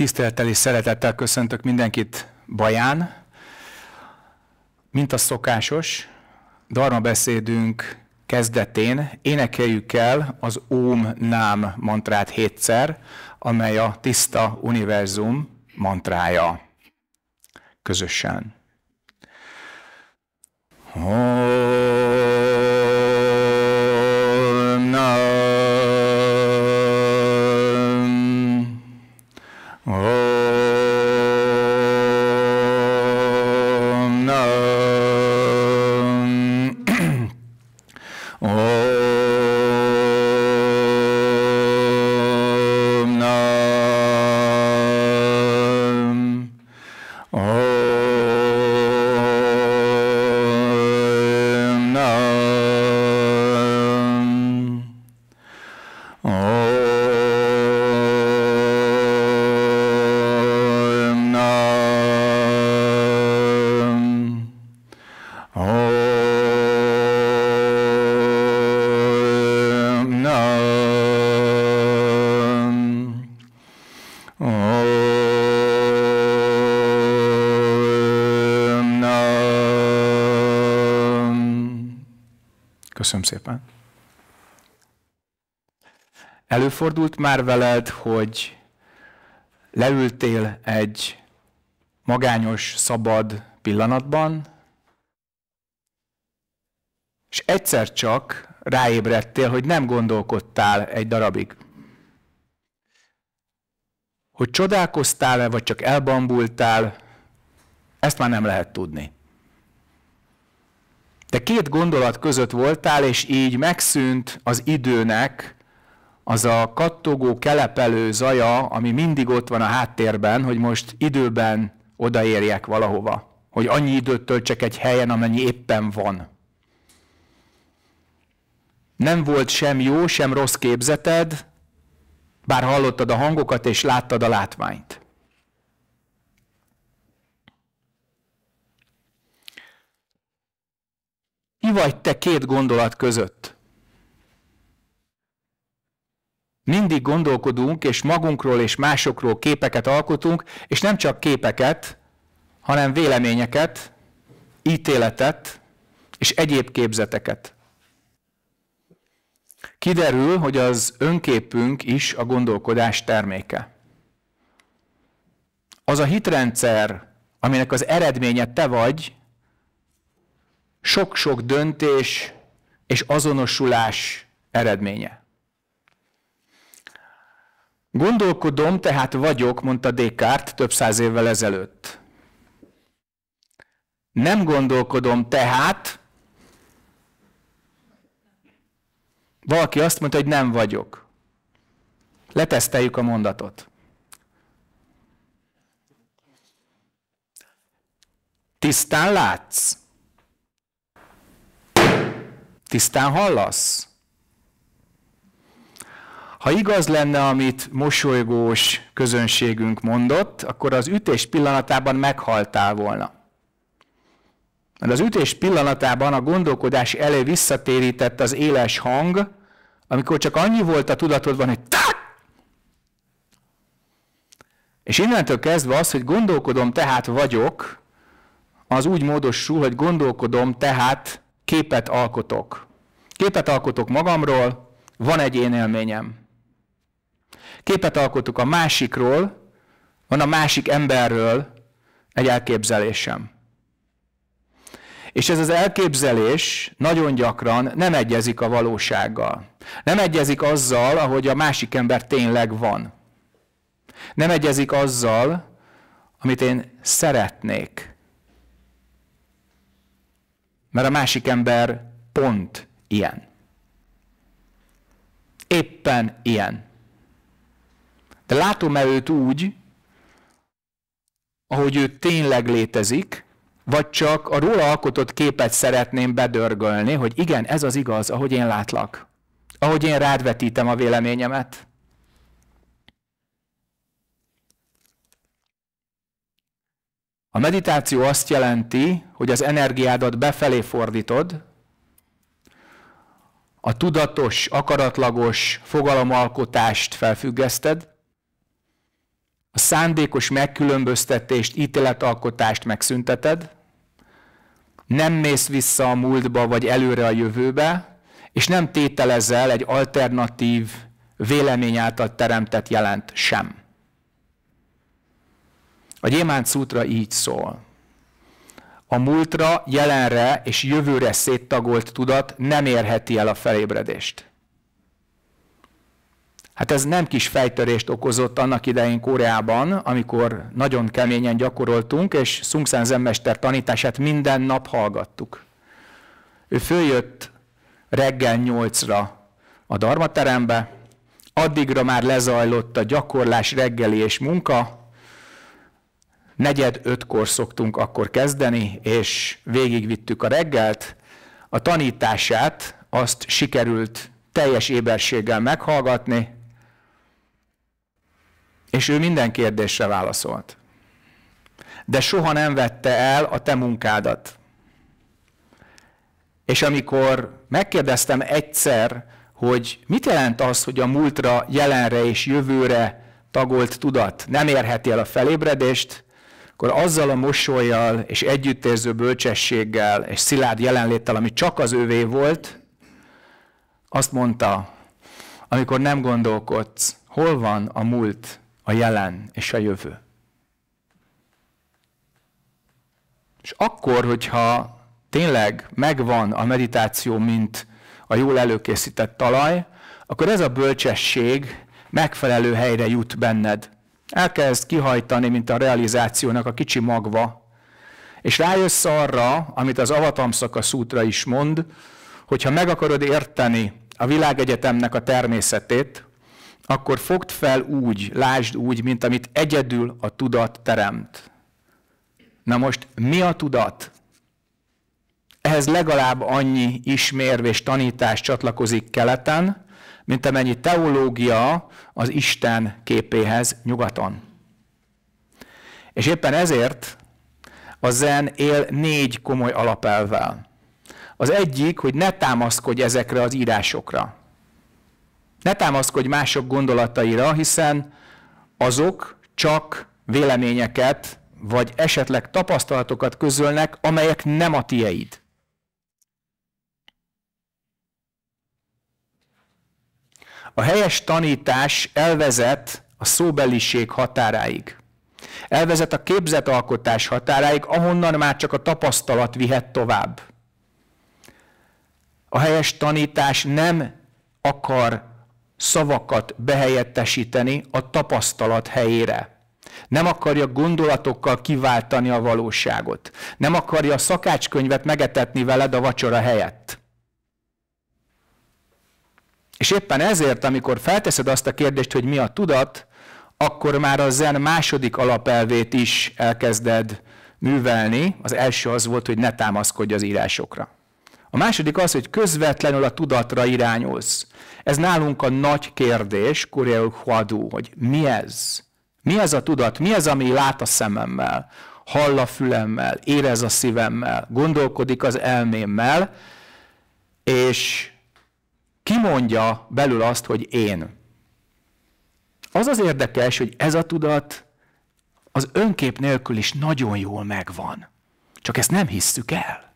Tisztelettel és szeretettel köszöntök mindenkit Baján. Mint a szokásos, darma beszédünk kezdetén énekeljük el az Óm Nám mantrát hétszer, amely a tiszta univerzum mantrája. Közösen. Oh. Köszönöm szépen. Előfordult már veled, hogy leültél egy magányos, szabad pillanatban, és egyszer csak ráébredtél, hogy nem gondolkodtál egy darabig. Hogy csodálkoztál-e, vagy csak elbambultál, ezt már nem lehet tudni két gondolat között voltál, és így megszűnt az időnek az a kattogó, kelepelő zaja, ami mindig ott van a háttérben, hogy most időben odaérjek valahova. Hogy annyi időt töltsek egy helyen, amennyi éppen van. Nem volt sem jó, sem rossz képzeted, bár hallottad a hangokat és láttad a látványt. ki vagy te két gondolat között. Mindig gondolkodunk, és magunkról és másokról képeket alkotunk, és nem csak képeket, hanem véleményeket, ítéletet és egyéb képzeteket. Kiderül, hogy az önképünk is a gondolkodás terméke. Az a hitrendszer, aminek az eredménye te vagy, sok-sok döntés és azonosulás eredménye. Gondolkodom, tehát vagyok, mondta Descartes több száz évvel ezelőtt. Nem gondolkodom, tehát valaki azt mondta, hogy nem vagyok. Leteszteljük a mondatot. Tisztán látsz? Tisztán hallasz? Ha igaz lenne, amit mosolygós közönségünk mondott, akkor az ütés pillanatában meghaltál volna. Mert az ütés pillanatában a gondolkodás elé visszatérített az éles hang, amikor csak annyi volt a tudatodban, hogy tak! És innentől kezdve az, hogy gondolkodom, tehát vagyok, az úgy módosul, hogy gondolkodom, tehát képet alkotok. Képet alkotok magamról, van egy én élményem. Képet alkotok a másikról, van a másik emberről egy elképzelésem. És ez az elképzelés nagyon gyakran nem egyezik a valósággal. Nem egyezik azzal, ahogy a másik ember tényleg van. Nem egyezik azzal, amit én szeretnék. Mert a másik ember pont ilyen. Éppen ilyen. De látom-e őt úgy, ahogy ő tényleg létezik, vagy csak a róla alkotott képet szeretném bedörgölni, hogy igen, ez az igaz, ahogy én látlak. Ahogy én rád vetítem a véleményemet. A meditáció azt jelenti, hogy az energiádat befelé fordítod, a tudatos, akaratlagos fogalomalkotást felfüggeszted, a szándékos megkülönböztetést, ítéletalkotást megszünteted, nem mész vissza a múltba vagy előre a jövőbe, és nem tételezel egy alternatív vélemény által teremtett jelent sem. A Gyémánt szútra így szól. A múltra, jelenre és jövőre széttagolt tudat nem érheti el a felébredést. Hát ez nem kis fejtörést okozott annak idején Koreában, amikor nagyon keményen gyakoroltunk, és Sung-San zenmester tanítását minden nap hallgattuk. Ő följött reggel nyolcra a darmaterembe, addigra már lezajlott a gyakorlás reggeli és munka, negyed ötkor szoktunk akkor kezdeni, és végigvittük a reggelt. A tanítását azt sikerült teljes éberséggel meghallgatni, és ő minden kérdésre válaszolt. De soha nem vette el a te munkádat. És amikor megkérdeztem egyszer, hogy mit jelent az, hogy a múltra, jelenre és jövőre tagolt tudat nem érheti el a felébredést, akkor azzal a mosolyjal és együttérző bölcsességgel és szilárd jelenléttel, ami csak az ővé volt, azt mondta, amikor nem gondolkodsz, hol van a múlt, a jelen és a jövő. És akkor, hogyha tényleg megvan a meditáció, mint a jól előkészített talaj, akkor ez a bölcsesség megfelelő helyre jut benned. Elkezd kihajtani, mint a realizációnak a kicsi magva, és rájössz arra, amit az Avatamszaka szútra is mond, hogyha meg akarod érteni a világegyetemnek a természetét, akkor fogd fel úgy, lásd úgy, mint amit egyedül a tudat teremt. Na most mi a tudat? Ehhez legalább annyi ismérv és tanítás csatlakozik keleten, mint amennyi teológia az Isten képéhez nyugaton. És éppen ezért a zen él négy komoly alapelvvel. Az egyik, hogy ne támaszkodj ezekre az írásokra. Ne támaszkodj mások gondolataira, hiszen azok csak véleményeket, vagy esetleg tapasztalatokat közölnek, amelyek nem a tieid. A helyes tanítás elvezet a szóbeliség határáig. Elvezet a képzetalkotás határáig, ahonnan már csak a tapasztalat vihet tovább. A helyes tanítás nem akar szavakat behelyettesíteni a tapasztalat helyére. Nem akarja gondolatokkal kiváltani a valóságot. Nem akarja a szakácskönyvet megetetni veled a vacsora helyett. És éppen ezért, amikor felteszed azt a kérdést, hogy mi a tudat, akkor már a zen második alapelvét is elkezded művelni. Az első az volt, hogy ne támaszkodj az írásokra. A második az, hogy közvetlenül a tudatra irányulsz. Ez nálunk a nagy kérdés, Kuriel Huadu, hogy mi ez? Mi ez a tudat? Mi ez, ami lát a szememmel, hall a fülemmel, érez a szívemmel, gondolkodik az elmémmel, és kimondja belül azt, hogy én. Az az érdekes, hogy ez a tudat az önkép nélkül is nagyon jól megvan. Csak ezt nem hisszük el.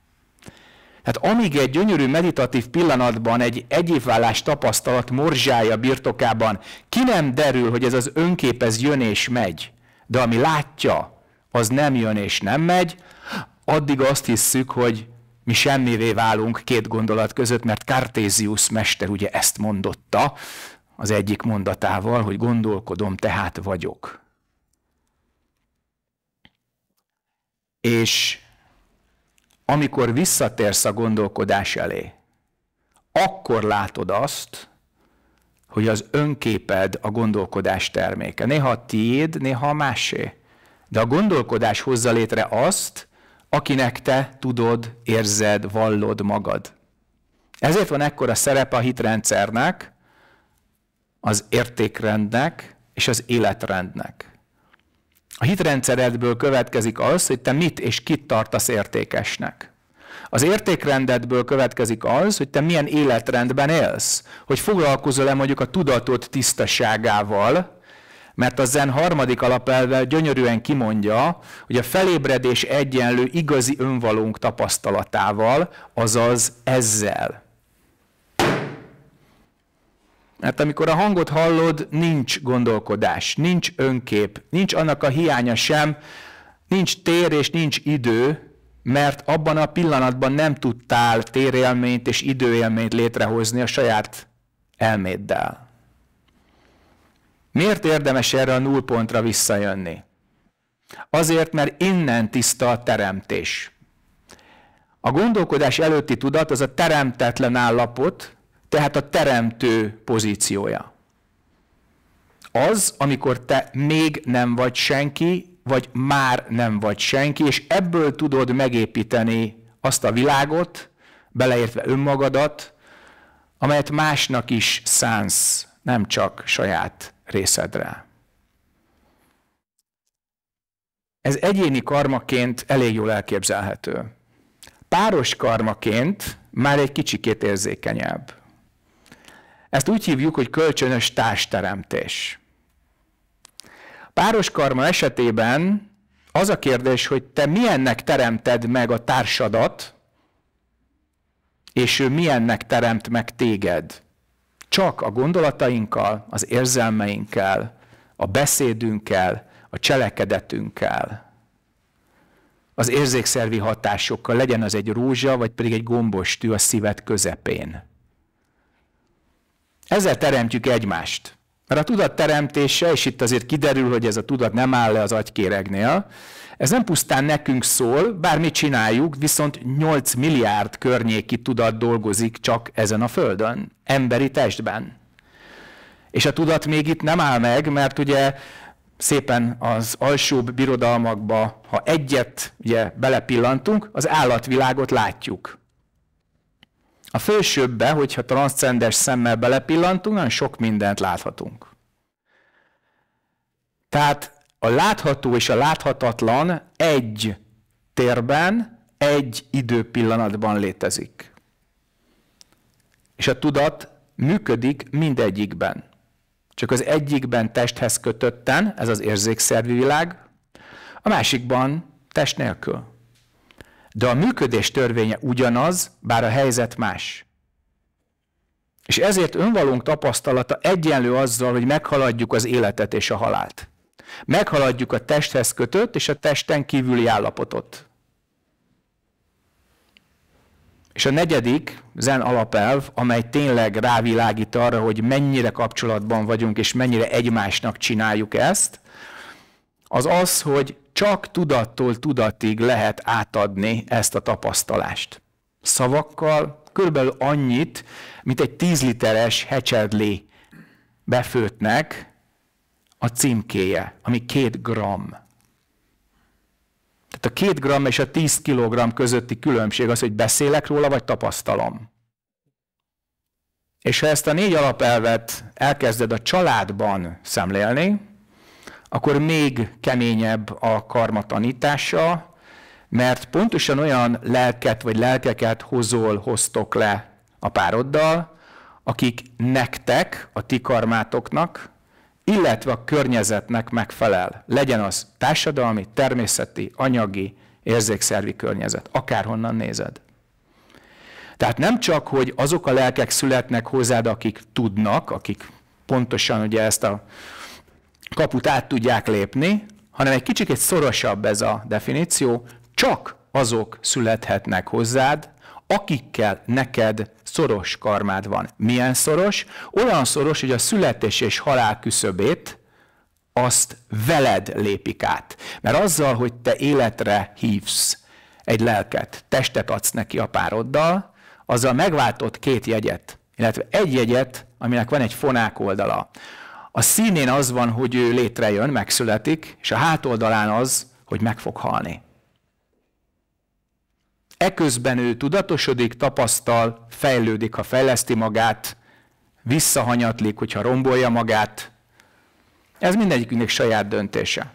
Tehát amíg egy gyönyörű meditatív pillanatban egy egyévvállás tapasztalat morzsája birtokában ki nem derül, hogy ez az önkép ez jön és megy, de ami látja, az nem jön és nem megy, addig azt hisszük, hogy mi semmivé válunk két gondolat között, mert Kartéziusz mester ugye ezt mondotta az egyik mondatával, hogy gondolkodom, tehát vagyok. És amikor visszatérsz a gondolkodás elé, akkor látod azt, hogy az önképed a gondolkodás terméke. Néha a tiéd, néha a másé. De a gondolkodás hozza létre azt, akinek te tudod, érzed, vallod magad. Ezért van ekkora szerepe a hitrendszernek, az értékrendnek és az életrendnek. A hitrendszeredből következik az, hogy te mit és kit tartasz értékesnek. Az értékrendedből következik az, hogy te milyen életrendben élsz, hogy foglalkozol-e mondjuk a tudatod tisztaságával, mert a zen harmadik alapelve gyönyörűen kimondja, hogy a felébredés egyenlő igazi önvalónk tapasztalatával, azaz ezzel. Mert amikor a hangot hallod, nincs gondolkodás, nincs önkép, nincs annak a hiánya sem, nincs tér és nincs idő, mert abban a pillanatban nem tudtál térélményt és időélményt létrehozni a saját elméddel. Miért érdemes erre a nullpontra visszajönni? Azért, mert innen tiszta a teremtés. A gondolkodás előtti tudat az a teremtetlen állapot, tehát a teremtő pozíciója. Az, amikor te még nem vagy senki, vagy már nem vagy senki, és ebből tudod megépíteni azt a világot, beleértve önmagadat, amelyet másnak is szánsz, nem csak saját részedre. Ez egyéni karmaként elég jól elképzelhető. Páros karmaként már egy kicsikét érzékenyebb. Ezt úgy hívjuk, hogy kölcsönös társteremtés. Páros karma esetében az a kérdés, hogy te milyennek teremted meg a társadat, és ő milyennek teremt meg téged. Csak a gondolatainkkal, az érzelmeinkkel, a beszédünkkel, a cselekedetünkkel, az érzékszervi hatásokkal, legyen az egy rózsa, vagy pedig egy gombos tű a szíved közepén. Ezzel teremtjük egymást. Mert a tudat teremtése, és itt azért kiderül, hogy ez a tudat nem áll le az agykéregnél, ez nem pusztán nekünk szól, bármit csináljuk, viszont 8 milliárd környéki tudat dolgozik csak ezen a földön, emberi testben. És a tudat még itt nem áll meg, mert ugye szépen az alsóbb birodalmakba, ha egyet ugye, belepillantunk, az állatvilágot látjuk. A fősőbbbe, hogyha transzcendes szemmel belepillantunk, nagyon sok mindent láthatunk. Tehát a látható és a láthatatlan egy térben, egy időpillanatban létezik. És a tudat működik mindegyikben. Csak az egyikben testhez kötötten, ez az érzékszervi világ, a másikban test nélkül. De a működés törvénye ugyanaz, bár a helyzet más. És ezért önvalónk tapasztalata egyenlő azzal, hogy meghaladjuk az életet és a halált. Meghaladjuk a testhez kötött és a testen kívüli állapotot. És a negyedik zen alapelv, amely tényleg rávilágít arra, hogy mennyire kapcsolatban vagyunk, és mennyire egymásnak csináljuk ezt, az az, hogy csak tudattól tudatig lehet átadni ezt a tapasztalást. Szavakkal körülbelül annyit, mint egy 10 literes hecsedli befőtnek, a címkéje, ami két gram. Tehát a két gram és a tíz kilogram közötti különbség az, hogy beszélek róla, vagy tapasztalom. És ha ezt a négy alapelvet elkezded a családban szemlélni, akkor még keményebb a karma tanítása, mert pontosan olyan lelket vagy lelkeket hozol, hoztok le a pároddal, akik nektek, a ti karmátoknak illetve a környezetnek megfelel. Legyen az társadalmi, természeti, anyagi, érzékszervi környezet, akárhonnan nézed. Tehát nem csak, hogy azok a lelkek születnek hozzád, akik tudnak, akik pontosan ugye ezt a kaput át tudják lépni, hanem egy kicsit szorosabb ez a definíció, csak azok születhetnek hozzád, akikkel neked szoros karmád van. Milyen szoros? Olyan szoros, hogy a születés és halál küszöbét, azt veled lépik át. Mert azzal, hogy te életre hívsz egy lelket, testet adsz neki a pároddal, azzal megváltott két jegyet, illetve egy jegyet, aminek van egy fonák oldala. A színén az van, hogy ő létrejön, megszületik, és a hátoldalán az, hogy meg fog halni. Eközben ő tudatosodik, tapasztal, fejlődik, ha fejleszti magát, visszahanyatlik, hogyha rombolja magát. Ez mindegyikünknek saját döntése.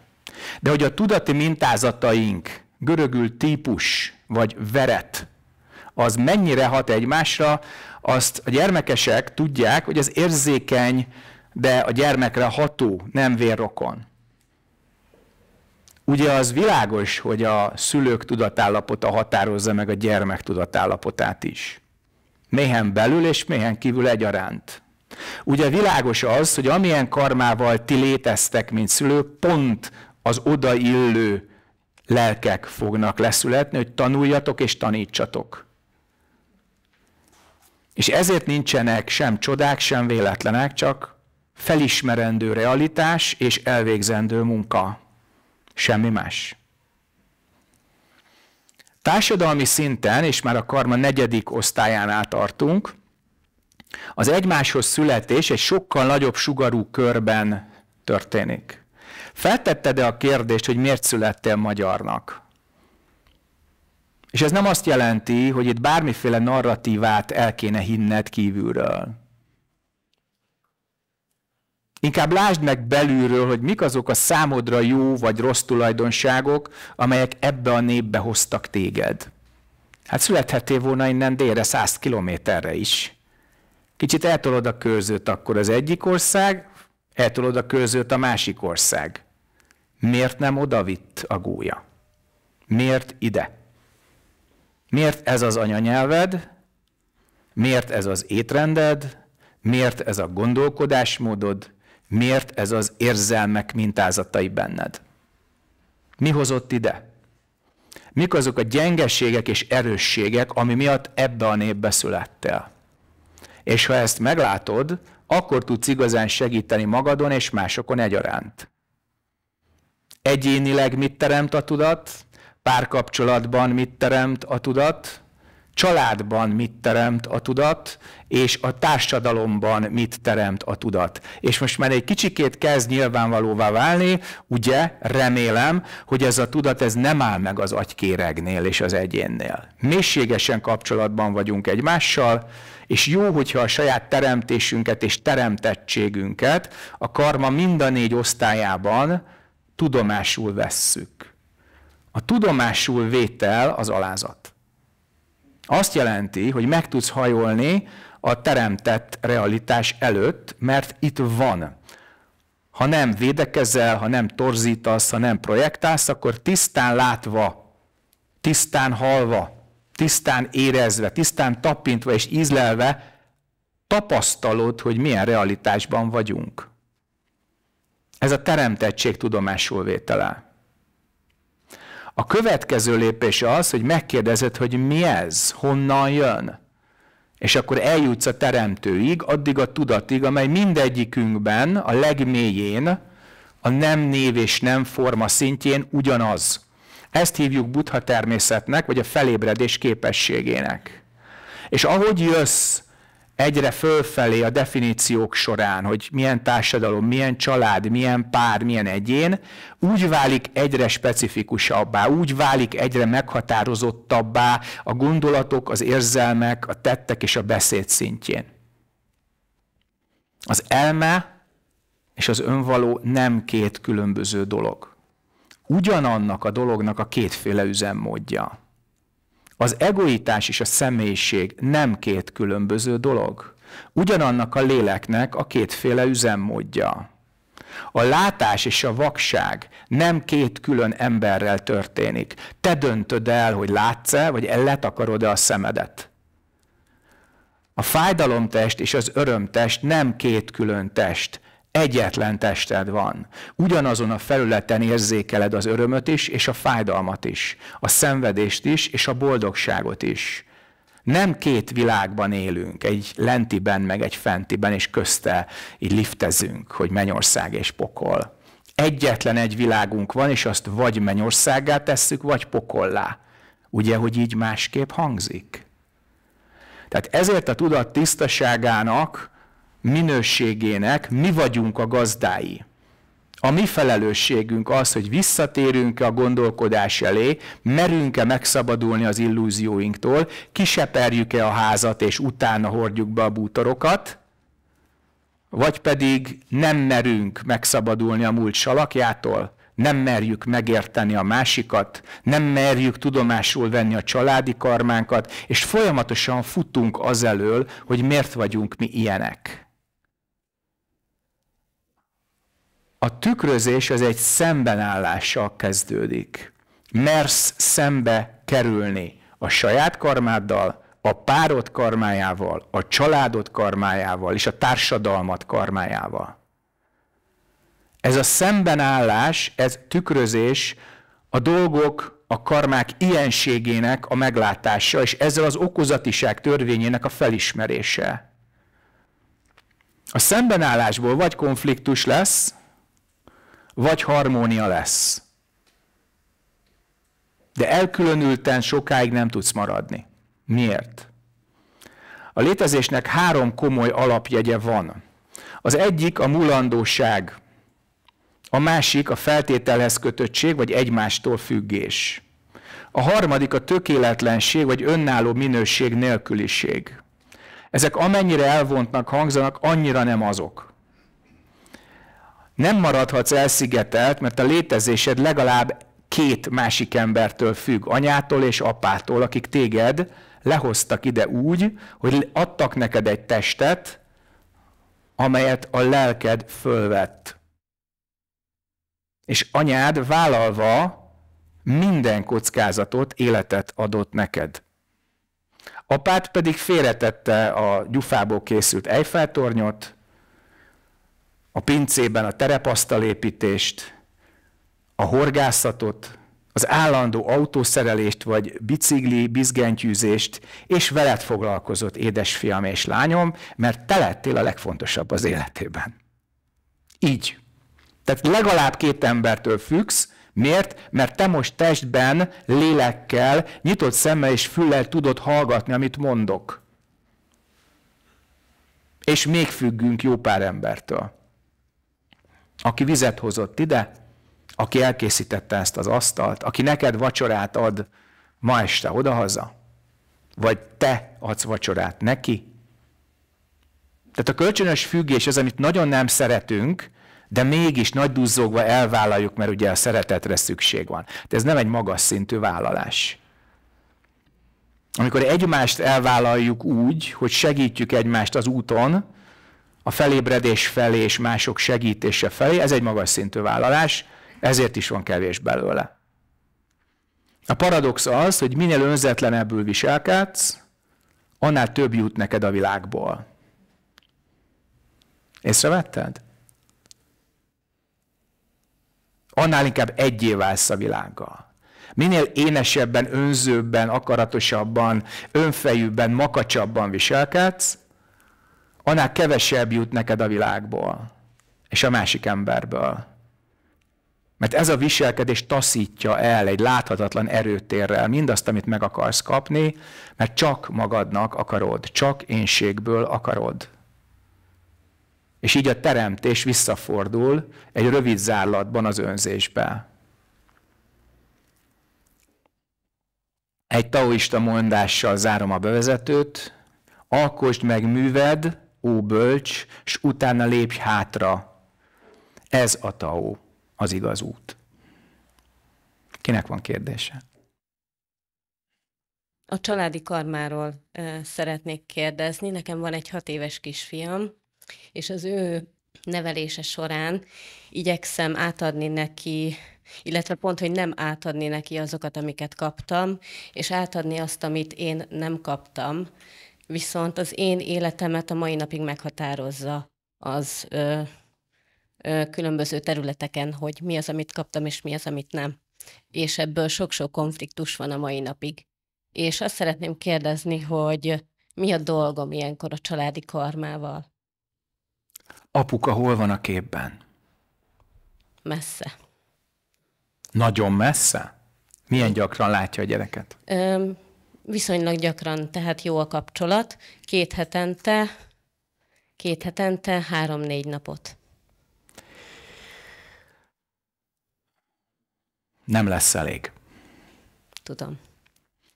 De hogy a tudati mintázataink, görögül típus vagy veret, az mennyire hat egymásra, azt a gyermekesek tudják, hogy az érzékeny, de a gyermekre ható, nem vérrokon. Ugye az világos, hogy a szülők tudatállapota határozza meg a gyermek tudatállapotát is. Méhen belül és méhen kívül egyaránt. Ugye világos az, hogy amilyen karmával ti léteztek, mint szülők, pont az odaillő lelkek fognak leszületni, hogy tanuljatok és tanítsatok. És ezért nincsenek sem csodák, sem véletlenek, csak felismerendő realitás és elvégzendő munka semmi más. Társadalmi szinten, és már a karma negyedik osztályánál tartunk, az egymáshoz születés egy sokkal nagyobb sugarú körben történik. Feltetted-e a kérdést, hogy miért születtél magyarnak? És ez nem azt jelenti, hogy itt bármiféle narratívát el kéne hinned kívülről. Inkább lásd meg belülről, hogy mik azok a számodra jó vagy rossz tulajdonságok, amelyek ebbe a népbe hoztak téged. Hát születhetél volna innen délre, száz kilométerre is. Kicsit eltolod a körzőt akkor az egyik ország, eltolod a körzőt a másik ország. Miért nem odavitt a gólya? Miért ide? Miért ez az anyanyelved? Miért ez az étrended? Miért ez a gondolkodásmódod? Miért ez az érzelmek mintázatai benned? Mi hozott ide? Mik azok a gyengeségek és erősségek, ami miatt ebbe a népbe születtél? És ha ezt meglátod, akkor tudsz igazán segíteni magadon és másokon egyaránt. Egyénileg mit teremt a tudat? Párkapcsolatban mit teremt a tudat? családban mit teremt a tudat, és a társadalomban mit teremt a tudat. És most már egy kicsikét kezd nyilvánvalóvá válni, ugye, remélem, hogy ez a tudat ez nem áll meg az agykéregnél és az egyénnél. Mészségesen kapcsolatban vagyunk egymással, és jó, hogyha a saját teremtésünket és teremtettségünket a karma mind a négy osztályában tudomásul vesszük. A tudomásul vétel az alázat. Azt jelenti, hogy meg tudsz hajolni a teremtett realitás előtt, mert itt van. Ha nem védekezel, ha nem torzítasz, ha nem projektálsz, akkor tisztán látva, tisztán halva, tisztán érezve, tisztán tapintva és ízlelve tapasztalod, hogy milyen realitásban vagyunk. Ez a teremtettség tudomásul vétele. A következő lépés az, hogy megkérdezed, hogy mi ez, honnan jön. És akkor eljutsz a teremtőig, addig a tudatig, amely mindegyikünkben a legmélyén, a nem név és nem forma szintjén ugyanaz. Ezt hívjuk buddha természetnek, vagy a felébredés képességének. És ahogy jössz egyre fölfelé a definíciók során, hogy milyen társadalom, milyen család, milyen pár, milyen egyén, úgy válik egyre specifikusabbá, úgy válik egyre meghatározottabbá a gondolatok, az érzelmek, a tettek és a beszéd szintjén. Az elme és az önvaló nem két különböző dolog. Ugyanannak a dolognak a kétféle üzemmódja. Az egoitás és a személyiség nem két különböző dolog. Ugyanannak a léleknek a kétféle üzemmódja. A látás és a vakság nem két külön emberrel történik. Te döntöd el, hogy látsz-e, vagy letakarod-e a szemedet. A fájdalomtest és az örömtest nem két külön test. Egyetlen tested van. Ugyanazon a felületen érzékeled az örömöt is, és a fájdalmat is, a szenvedést is, és a boldogságot is. Nem két világban élünk, egy lentiben, meg egy fentiben, és közte így liftezünk, hogy mennyország és pokol. Egyetlen egy világunk van, és azt vagy mennyországgá tesszük, vagy pokollá. Ugye, hogy így másképp hangzik? Tehát ezért a tudat tisztaságának minőségének mi vagyunk a gazdái. A mi felelősségünk az, hogy visszatérünk-e a gondolkodás elé, merünk-e megszabadulni az illúzióinktól, kiseperjük-e a házat, és utána hordjuk be a bútorokat, vagy pedig nem merünk megszabadulni a múlt salakjától, nem merjük megérteni a másikat, nem merjük tudomásul venni a családi karmánkat, és folyamatosan futunk azelől, hogy miért vagyunk mi ilyenek. A tükrözés az egy szembenállással kezdődik. Mersz szembe kerülni a saját karmáddal, a párod karmájával, a családod karmájával és a társadalmat karmájával. Ez a szembenállás, ez tükrözés a dolgok, a karmák ilyenségének a meglátása, és ezzel az okozatiság törvényének a felismerése. A szembenállásból vagy konfliktus lesz, vagy harmónia lesz. De elkülönülten sokáig nem tudsz maradni. Miért? A létezésnek három komoly alapjegye van. Az egyik a mulandóság, a másik a feltételhez kötöttség, vagy egymástól függés. A harmadik a tökéletlenség, vagy önálló minőség nélküliség. Ezek amennyire elvontnak hangzanak, annyira nem azok. Nem maradhatsz elszigetelt, mert a létezésed legalább két másik embertől függ, anyától és apától, akik téged lehoztak ide úgy, hogy adtak neked egy testet, amelyet a lelked fölvett. És anyád vállalva minden kockázatot, életet adott neked. Apát pedig félretette a gyufából készült Eiffel-tornyot, a pincében a terepasztalépítést, a horgászatot, az állandó autószerelést vagy bicikli bizgentyűzést, és veled foglalkozott édesfiam és lányom, mert te lettél a legfontosabb az életében. Így. Tehát legalább két embertől függsz, Miért? Mert te most testben, lélekkel, nyitott szemmel és füllel tudod hallgatni, amit mondok. És még függünk jó pár embertől aki vizet hozott ide, aki elkészítette ezt az asztalt, aki neked vacsorát ad ma este odahaza, vagy te adsz vacsorát neki. Tehát a kölcsönös függés az, amit nagyon nem szeretünk, de mégis nagy duzzogva elvállaljuk, mert ugye a szeretetre szükség van. De ez nem egy magas szintű vállalás. Amikor egymást elvállaljuk úgy, hogy segítjük egymást az úton, a felébredés felé és mások segítése felé, ez egy magas szintű vállalás, ezért is van kevés belőle. A paradox az, hogy minél önzetlenebbül viselkedsz, annál több jut neked a világból. Észrevetted? Annál inkább egyé válsz a világgal. Minél énesebben, önzőbben, akaratosabban, önfejűbben, makacsabban viselkedsz, annál kevesebb jut neked a világból és a másik emberből. Mert ez a viselkedés taszítja el egy láthatatlan erőtérrel mindazt, amit meg akarsz kapni, mert csak magadnak akarod, csak énségből akarod. És így a teremtés visszafordul egy rövid zárlatban az önzésbe. Egy taoista mondással zárom a bevezetőt. Alkosd meg műved, ó bölcs, s utána lépj hátra. Ez a taó, az igaz út. Kinek van kérdése? A családi karmáról e, szeretnék kérdezni. Nekem van egy hat éves kisfiam, és az ő nevelése során igyekszem átadni neki, illetve pont, hogy nem átadni neki azokat, amiket kaptam, és átadni azt, amit én nem kaptam viszont az én életemet a mai napig meghatározza az ö, ö, különböző területeken, hogy mi az, amit kaptam, és mi az, amit nem. És ebből sok-sok konfliktus van a mai napig. És azt szeretném kérdezni, hogy mi a dolgom ilyenkor a családi karmával? Apuka hol van a képben? Messze. Nagyon messze? Milyen gyakran látja a gyereket? Öm, viszonylag gyakran, tehát jó a kapcsolat, két hetente, két hetente három-négy napot. Nem lesz elég. Tudom.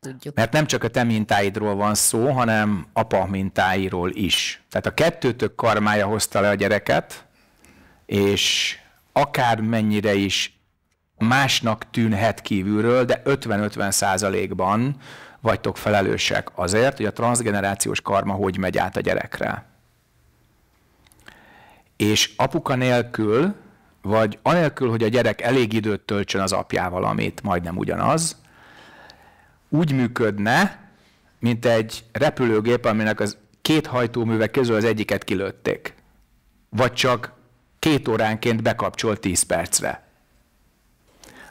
Tudjuk. Mert nem csak a te mintáidról van szó, hanem apa mintáiról is. Tehát a kettőtök karmája hozta le a gyereket, és akármennyire is másnak tűnhet kívülről, de 50-50 százalékban vagytok felelősek azért, hogy a transgenerációs karma hogy megy át a gyerekre. És apuka nélkül, vagy anélkül, hogy a gyerek elég időt töltsön az apjával, amit majdnem ugyanaz, úgy működne, mint egy repülőgép, aminek az két hajtóműve közül az egyiket kilőtték. Vagy csak két óránként bekapcsolt 10 percre.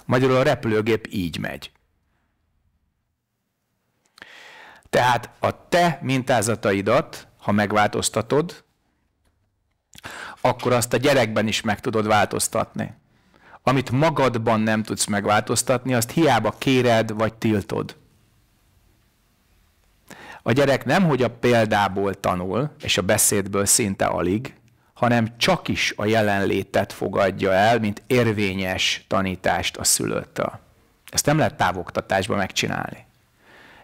Magyarul a repülőgép így megy. Tehát a te mintázataidat, ha megváltoztatod, akkor azt a gyerekben is meg tudod változtatni. Amit magadban nem tudsz megváltoztatni, azt hiába kéred vagy tiltod. A gyerek nem, hogy a példából tanul, és a beszédből szinte alig, hanem csak is a jelenlétet fogadja el, mint érvényes tanítást a szülőtől. Ezt nem lehet távoktatásban megcsinálni.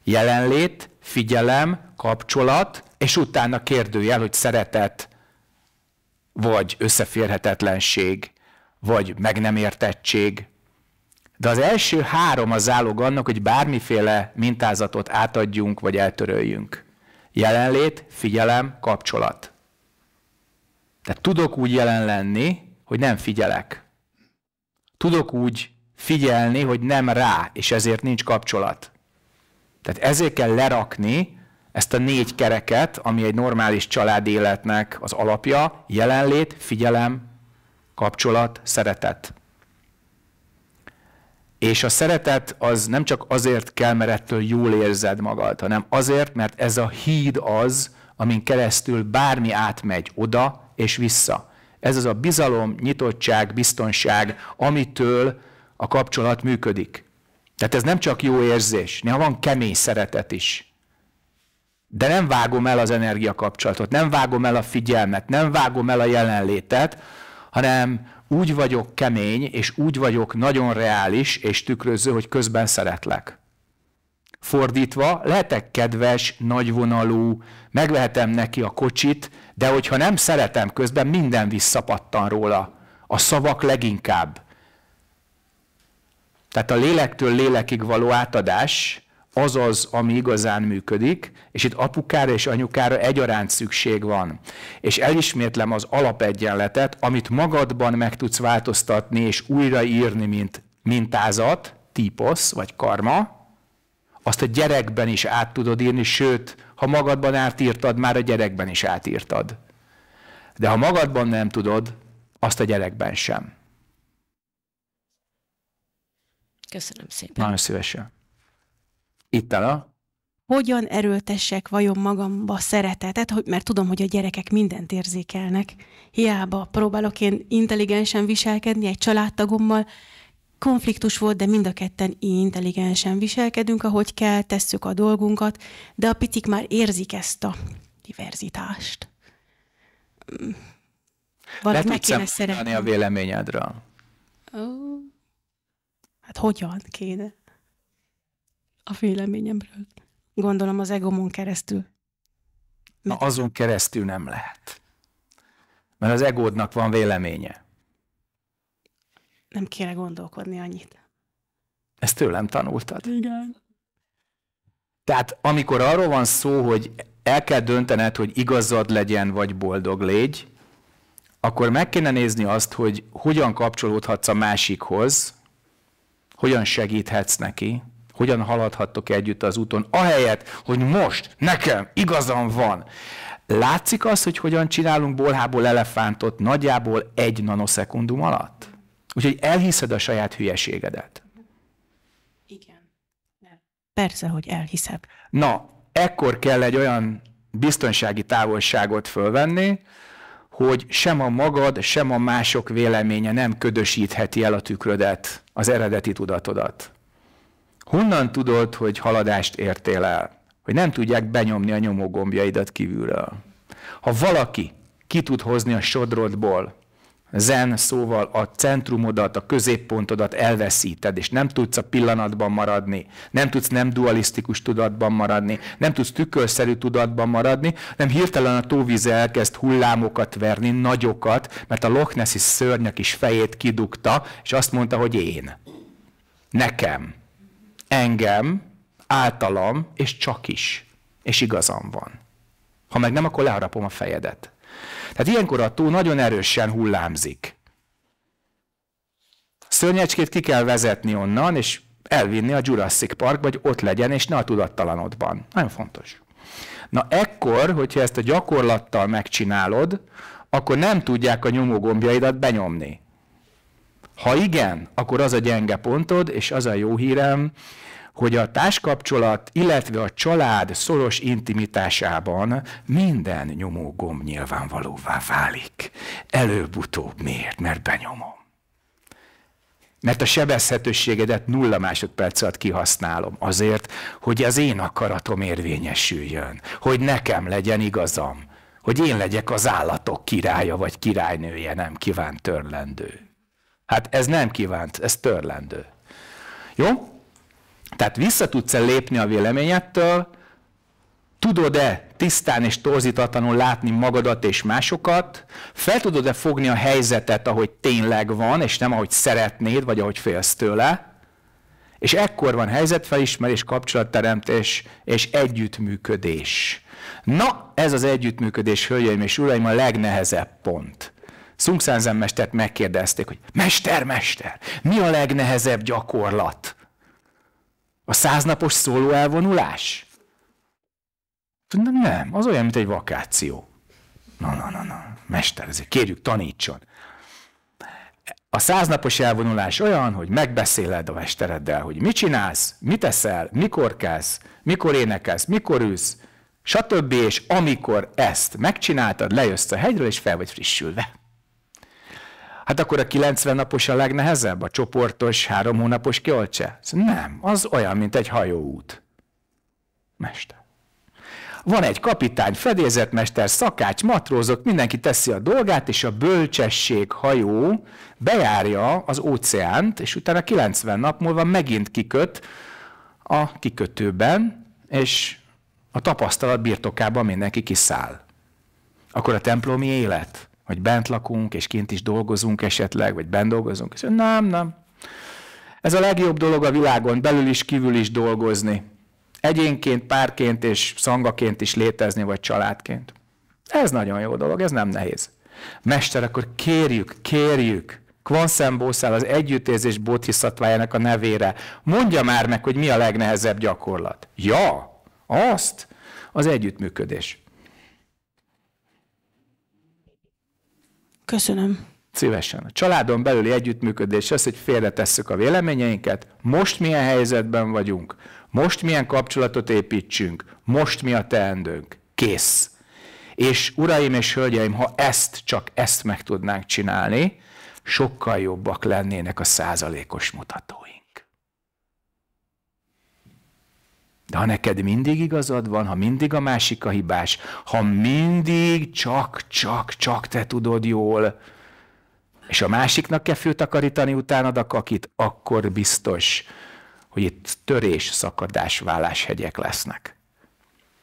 Jelenlét, figyelem, kapcsolat, és utána kérdőjel, hogy szeretet, vagy összeférhetetlenség, vagy meg nem értettség. De az első három az állog annak, hogy bármiféle mintázatot átadjunk, vagy eltöröljünk. Jelenlét, figyelem, kapcsolat. Tehát tudok úgy jelen lenni, hogy nem figyelek. Tudok úgy figyelni, hogy nem rá, és ezért nincs kapcsolat. Tehát ezért kell lerakni ezt a négy kereket, ami egy normális család életnek az alapja, jelenlét, figyelem, kapcsolat, szeretet. És a szeretet az nem csak azért kell, mert ettől jól érzed magad, hanem azért, mert ez a híd az, amin keresztül bármi átmegy oda és vissza. Ez az a bizalom, nyitottság, biztonság, amitől a kapcsolat működik. Tehát ez nem csak jó érzés, néha van kemény szeretet is. De nem vágom el az energiakapcsolatot, nem vágom el a figyelmet, nem vágom el a jelenlétet, hanem úgy vagyok kemény, és úgy vagyok nagyon reális és tükröző, hogy közben szeretlek. Fordítva, lehetek kedves, nagyvonalú, megvehetem neki a kocsit, de hogyha nem szeretem közben, minden visszapattan róla. A szavak leginkább. Tehát a lélektől lélekig való átadás az az, ami igazán működik, és itt apukára és anyukára egyaránt szükség van. És elismétlem az alapegyenletet, amit magadban meg tudsz változtatni és újraírni, mint mintázat, típosz vagy karma, azt a gyerekben is át tudod írni, sőt, ha magadban átírtad, már a gyerekben is átírtad. De ha magadban nem tudod, azt a gyerekben sem. Köszönöm szépen. Nagyon szívesen. Itt el? a hogyan erőltessek vajon magamba szeretetet, hogy, mert tudom, hogy a gyerekek mindent érzékelnek. Hiába próbálok én intelligensen viselkedni egy családtagommal, konfliktus volt, de mind a ketten intelligensen viselkedünk, ahogy kell, tesszük a dolgunkat, de a picik már érzik ezt a diverzitást. Hm. Valami meg kéne szeretni. a véleményedről. Oh. Hát hogyan kéne? A véleményemről. Gondolom az egomon keresztül. Mert... Na azon keresztül nem lehet. Mert az egódnak van véleménye. Nem kéne gondolkodni annyit. Ezt tőlem tanultad? Igen. Tehát amikor arról van szó, hogy el kell döntened, hogy igazad legyen, vagy boldog légy, akkor meg kéne nézni azt, hogy hogyan kapcsolódhatsz a másikhoz, hogyan segíthetsz neki, hogyan haladhattok együtt az úton, ahelyett, hogy most nekem igazam van. Látszik az, hogy hogyan csinálunk bolhából elefántot nagyjából egy nanoszekundum alatt? Úgyhogy elhiszed a saját hülyeségedet. Igen. Persze, hogy elhiszed. Na, ekkor kell egy olyan biztonsági távolságot fölvenni, hogy sem a magad, sem a mások véleménye nem ködösítheti el a tükrödet, az eredeti tudatodat. Honnan tudod, hogy haladást értél el? Hogy nem tudják benyomni a nyomógombjaidat kívülről. Ha valaki ki tud hozni a sodrodból, Zen szóval a centrumodat, a középpontodat elveszíted, és nem tudsz a pillanatban maradni, nem tudsz nem dualisztikus tudatban maradni, nem tudsz tükörszerű tudatban maradni, nem hirtelen a tóvíze elkezd hullámokat verni, nagyokat, mert a Loch Nessi szörnyek is fejét kidugta, és azt mondta, hogy én, nekem, engem, általam, és csak is. És igazam van. Ha meg nem, akkor leharapom a fejedet. Hát ilyenkor a tó nagyon erősen hullámzik. Szörnyecskét ki kell vezetni onnan, és elvinni a Jurassic Park, hogy ott legyen, és ne a tudattalanodban. Nagyon fontos. Na ekkor, hogyha ezt a gyakorlattal megcsinálod, akkor nem tudják a nyomógombjaidat benyomni. Ha igen, akkor az a gyenge pontod, és az a jó hírem, hogy a társkapcsolat, illetve a család szoros intimitásában minden nyomógomb nyilvánvalóvá válik. Előbb-utóbb miért? Mert benyomom. Mert a sebezhetőségedet nulla másodperc alatt kihasználom azért, hogy az én akaratom érvényesüljön, hogy nekem legyen igazam, hogy én legyek az állatok királya vagy királynője, nem kívánt törlendő. Hát ez nem kívánt, ez törlendő. Jó? Tehát vissza tudsz -e lépni a véleményettől, tudod-e tisztán és torzítatlanul látni magadat és másokat, fel tudod-e fogni a helyzetet, ahogy tényleg van, és nem ahogy szeretnéd, vagy ahogy félsz tőle, és ekkor van helyzetfelismerés, kapcsolatteremtés és együttműködés. Na, ez az együttműködés, hölgyeim és uraim, a legnehezebb pont. Szungszánzen mestert megkérdezték, hogy mester, mester, mi a legnehezebb gyakorlat? A száznapos szóló elvonulás? Tudom, nem. Az olyan, mint egy vakáció. Na, na, na, na. Mester, ezért kérjük, tanítson. A száznapos elvonulás olyan, hogy megbeszéled a mestereddel, hogy mit csinálsz, mit eszel, mikor kezd, mikor énekelsz, mikor ülsz, stb. És amikor ezt megcsináltad, lejössz a hegyről, és fel vagy frissülve. Hát akkor a 90 napos a legnehezebb, a csoportos, három hónapos kioltse? Nem, az olyan, mint egy hajóút. Mester. Van egy kapitány, fedélzetmester, szakács, matrózok, mindenki teszi a dolgát, és a bölcsesség hajó bejárja az óceánt, és utána 90 nap múlva megint kiköt a kikötőben, és a tapasztalat birtokában mindenki kiszáll. Akkor a templomi élet hogy bent lakunk, és kint is dolgozunk esetleg, vagy bent dolgozunk. És nem, nem. Ez a legjobb dolog a világon, belül is, kívül is dolgozni. Egyénként, párként és szangaként is létezni, vagy családként. Ez nagyon jó dolog, ez nem nehéz. Mester, akkor kérjük, kérjük, Kvanszem Bószál az együttérzés bóthiszatvájának a nevére. Mondja már meg, hogy mi a legnehezebb gyakorlat. Ja, azt, az együttműködés. Köszönöm. Szívesen. A családon belüli együttműködés az, hogy félretesszük a véleményeinket, most milyen helyzetben vagyunk, most milyen kapcsolatot építsünk, most mi a teendőnk. Kész. És uraim és hölgyeim, ha ezt, csak ezt meg tudnánk csinálni, sokkal jobbak lennének a százalékos mutatói. De ha neked mindig igazad van, ha mindig a másik a hibás, ha mindig csak, csak, csak te tudod jól, és a másiknak kell főtakarítani utánad a kakit, akkor biztos, hogy itt törés, szakadás, váláshegyek lesznek.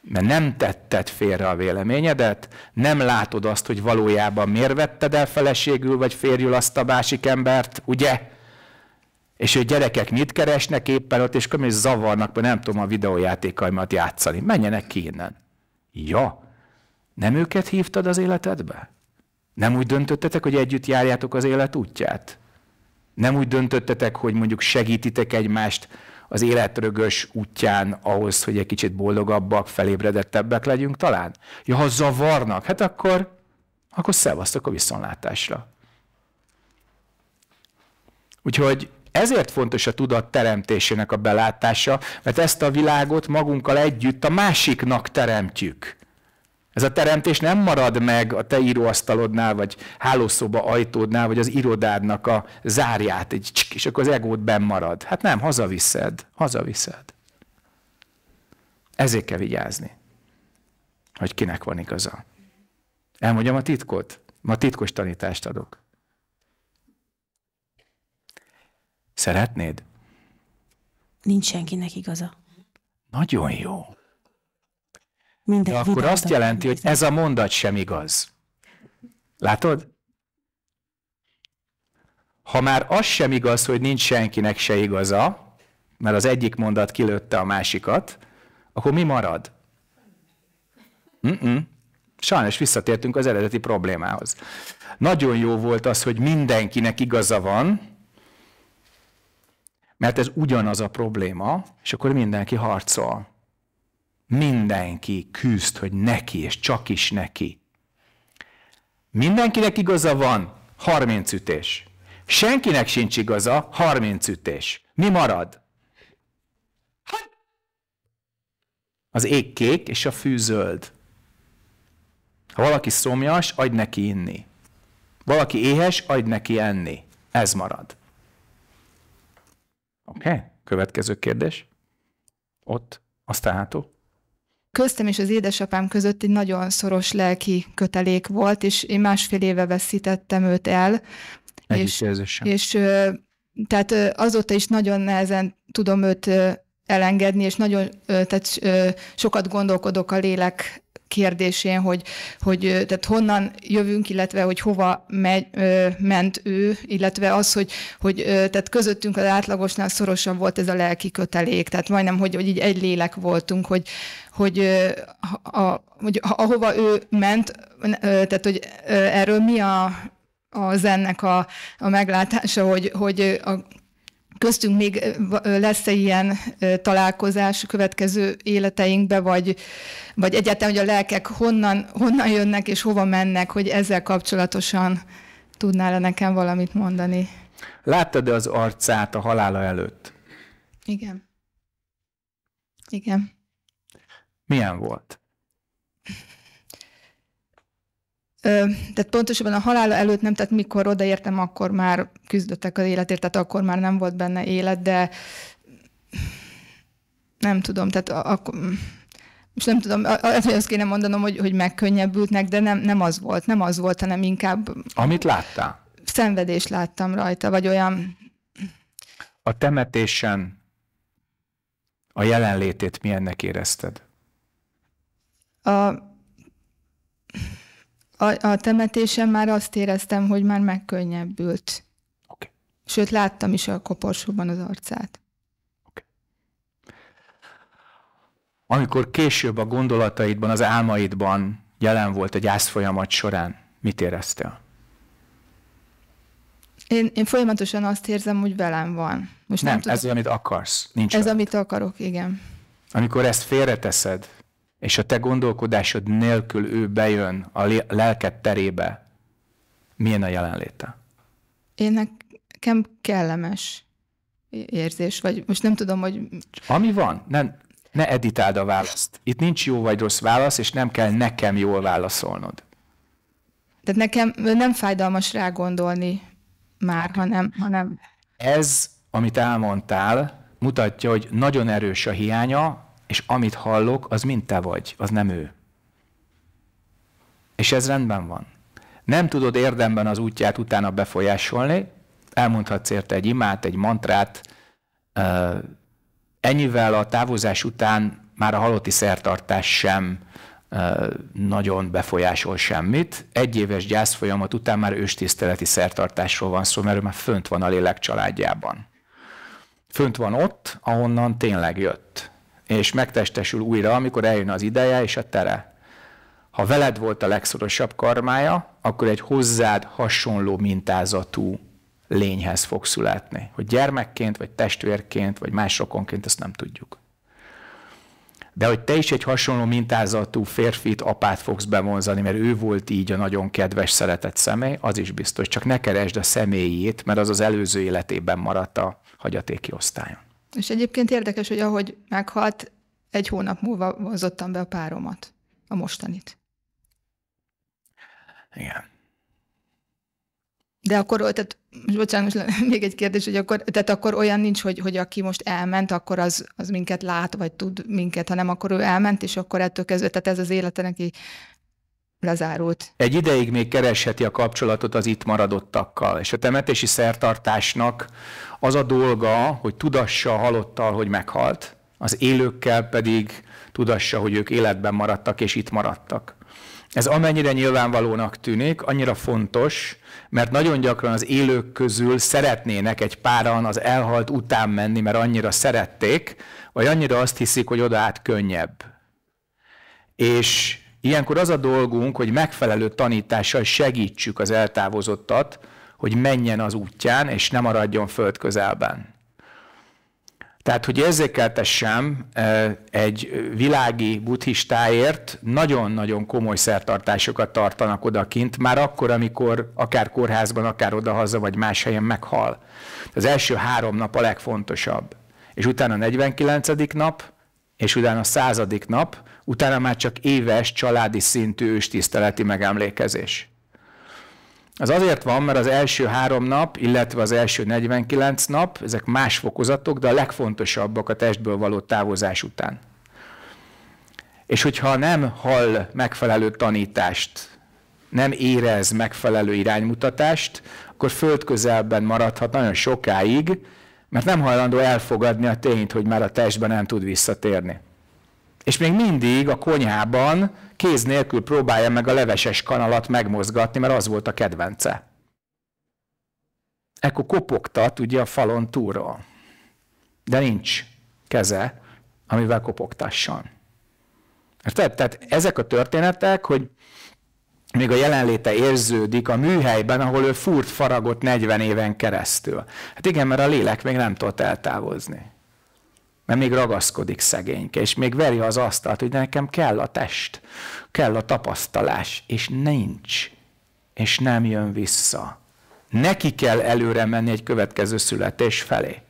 Mert nem tetted félre a véleményedet, nem látod azt, hogy valójában miért vetted el feleségül vagy férjül azt a másik embert, ugye? és hogy gyerekek mit keresnek éppen ott, és akkor zavarnak, mert nem tudom a videójátékaimat játszani. Menjenek ki innen. Ja, nem őket hívtad az életedbe? Nem úgy döntöttetek, hogy együtt járjátok az élet útját? Nem úgy döntöttetek, hogy mondjuk segítitek egymást az életrögös útján ahhoz, hogy egy kicsit boldogabbak, felébredettebbek legyünk talán? Ja, ha zavarnak, hát akkor, akkor szevasztok a viszonlátásra. Úgyhogy ezért fontos a tudat teremtésének a belátása, mert ezt a világot magunkkal együtt a másiknak teremtjük. Ez a teremtés nem marad meg a te íróasztalodnál, vagy hálószoba ajtódnál, vagy az irodádnak a zárját, egy csk, és akkor az egód benn marad. Hát nem, hazaviszed, hazaviszed. Ezért kell vigyázni, hogy kinek van igaza. Elmondjam a titkot? Ma titkos tanítást adok. Szeretnéd? Nincs senkinek igaza. Nagyon jó. Minden De akkor azt jelenti, hogy ez a mondat sem igaz. Látod? Ha már az sem igaz, hogy nincs senkinek se igaza, mert az egyik mondat kilőtte a másikat, akkor mi marad? Mm-mm. Sajnos visszatértünk az eredeti problémához. Nagyon jó volt az, hogy mindenkinek igaza van, mert ez ugyanaz a probléma, és akkor mindenki harcol. Mindenki küzd, hogy neki, és csak is neki. Mindenkinek igaza van, 30 ütés. Senkinek sincs igaza, 30 ütés. Mi marad? Az ég kék és a fű zöld. Ha valaki szomjas, adj neki inni. Valaki éhes, adj neki enni. Ez marad. Oké, okay. következő kérdés. Ott, aztán hátul köztem és az édesapám között egy nagyon szoros lelki kötelék volt, és én másfél éve veszítettem őt el. És, és tehát azóta is nagyon nehezen tudom őt elengedni, és nagyon tehát sokat gondolkodok a lélek kérdésén, hogy, hogy tehát honnan jövünk, illetve hogy hova megy, ment ő, illetve az, hogy, hogy tehát közöttünk az átlagosnál szorosabb volt ez a lelki kötelék, tehát majdnem, hogy, hogy így egy lélek voltunk, hogy, hogy, a, hogy ahova ő ment, tehát hogy erről mi a, a zennek a, a meglátása, hogy, hogy a, köztünk még lesz-e ilyen találkozás a következő életeinkbe, vagy, vagy egyáltalán, hogy a lelkek honnan, honnan jönnek és hova mennek, hogy ezzel kapcsolatosan tudnál -e nekem valamit mondani? Láttad-e az arcát a halála előtt? Igen. Igen. Milyen volt? Ö, tehát pontosabban a halála előtt nem, tehát mikor odaértem, akkor már küzdöttek az életért, tehát akkor már nem volt benne élet, de nem tudom, tehát akkor és nem tudom, azt kéne mondanom, hogy, hogy megkönnyebbültnek, de nem, nem az volt, nem az volt, hanem inkább... Amit láttál? Szenvedést láttam rajta, vagy olyan... A temetésen a jelenlétét milyennek érezted? A, a, a temetésen már azt éreztem, hogy már megkönnyebbült. Okay. Sőt, láttam is a koporsóban az arcát. amikor később a gondolataidban, az álmaidban jelen volt a folyamat során, mit éreztél? Én, én folyamatosan azt érzem, hogy velem van. Most nem, nem tudom. ez az, amit akarsz. Nincs ez, veled. amit akarok, igen. Amikor ezt félreteszed, és a te gondolkodásod nélkül ő bejön a lelked terébe, milyen a jelenléte? Én nekem kellemes érzés, vagy most nem tudom, hogy... Ami van, nem, ne editáld a választ. Itt nincs jó vagy rossz válasz, és nem kell nekem jól válaszolnod. Tehát nekem nem fájdalmas rá gondolni már, hanem... hanem... Ez, amit elmondtál, mutatja, hogy nagyon erős a hiánya, és amit hallok, az mind te vagy, az nem ő. És ez rendben van. Nem tudod érdemben az útját utána befolyásolni, elmondhatsz érte egy imát, egy mantrát, Ennyivel a távozás után már a halotti szertartás sem nagyon befolyásol semmit. Egy éves gyászfolyamat után már őstiszteleti szertartásról van szó, mert ő már fönt van a lélek családjában. Fönt van ott, ahonnan tényleg jött. És megtestesül újra, amikor eljön az ideje és a tere. Ha veled volt a legszorosabb karmája, akkor egy hozzád hasonló mintázatú lényhez fog születni. Hogy gyermekként, vagy testvérként, vagy más rokonként, ezt nem tudjuk. De hogy te is egy hasonló mintázatú férfit, apát fogsz bevonzani, mert ő volt így a nagyon kedves, szeretett személy, az is biztos. Csak ne keresd a személyét, mert az az előző életében maradt a hagyatéki osztályon. És egyébként érdekes, hogy ahogy meghalt, egy hónap múlva vonzottam be a páromat, a mostanit. Igen. De akkor, tehát, bocsánat, most még egy kérdés, hogy akkor, tehát akkor olyan nincs, hogy, hogy aki most elment, akkor az, az minket lát, vagy tud minket, hanem akkor ő elment, és akkor ettől kezdve, tehát ez az élete neki lezárult. Egy ideig még keresheti a kapcsolatot az itt maradottakkal, és a temetési szertartásnak az a dolga, hogy tudassa a halottal, hogy meghalt, az élőkkel pedig tudassa, hogy ők életben maradtak és itt maradtak. Ez amennyire nyilvánvalónak tűnik, annyira fontos, mert nagyon gyakran az élők közül szeretnének egy páran az elhalt után menni, mert annyira szerették, vagy annyira azt hiszik, hogy oda át könnyebb. És ilyenkor az a dolgunk, hogy megfelelő tanítással segítsük az eltávozottat, hogy menjen az útján, és ne maradjon föld közelben. Tehát, hogy érzékeltessem egy világi buddhistáért, nagyon-nagyon komoly szertartásokat tartanak odakint, már akkor, amikor akár kórházban, akár odahaza, vagy más helyen meghal. Az első három nap a legfontosabb. És utána a 49. nap, és utána a 100. nap, utána már csak éves családi szintű őstiszteleti megemlékezés. Az azért van, mert az első három nap, illetve az első 49 nap, ezek más fokozatok, de a legfontosabbak a testből való távozás után. És hogyha nem hall megfelelő tanítást, nem érez megfelelő iránymutatást, akkor földközelben maradhat nagyon sokáig, mert nem hajlandó elfogadni a tényt, hogy már a testben nem tud visszatérni. És még mindig a konyhában kéz nélkül próbálja meg a leveses kanalat megmozgatni, mert az volt a kedvence. Ekkor kopogtat ugye a falon túlról. De nincs keze, amivel kopogtasson. Tehát, Tehát ezek a történetek, hogy még a jelenléte érződik a műhelyben, ahol ő furt faragott 40 éven keresztül. Hát igen, mert a lélek még nem tudott eltávozni mert még ragaszkodik szegényke, és még veri az asztalt, hogy nekem kell a test, kell a tapasztalás, és nincs, és nem jön vissza. Neki kell előre menni egy következő születés felé.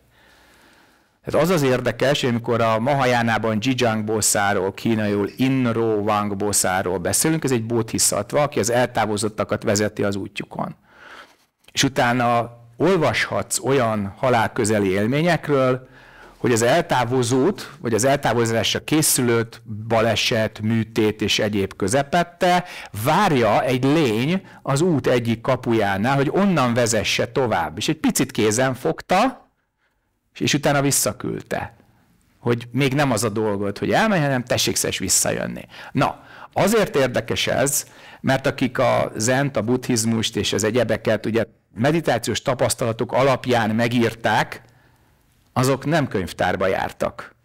Tehát az az érdekes, hogy amikor a Mahajánában Jijang Boszáról, kínaiul Inro Wang Boszáról beszélünk, ez egy bodhisattva, aki az eltávozottakat vezeti az útjukon. És utána olvashatsz olyan halálközeli élményekről, hogy az eltávozót, vagy az eltávozásra készülőt, baleset, műtét és egyéb közepette várja egy lény az út egyik kapujánál, hogy onnan vezesse tovább. És egy picit kézen fogta, és utána visszaküldte. Hogy még nem az a dolgod, hogy elmenj, hanem tessék szes visszajönni. Na, azért érdekes ez, mert akik a zent, a buddhizmust és az egyebeket ugye meditációs tapasztalatok alapján megírták, azok nem könyvtárba jártak.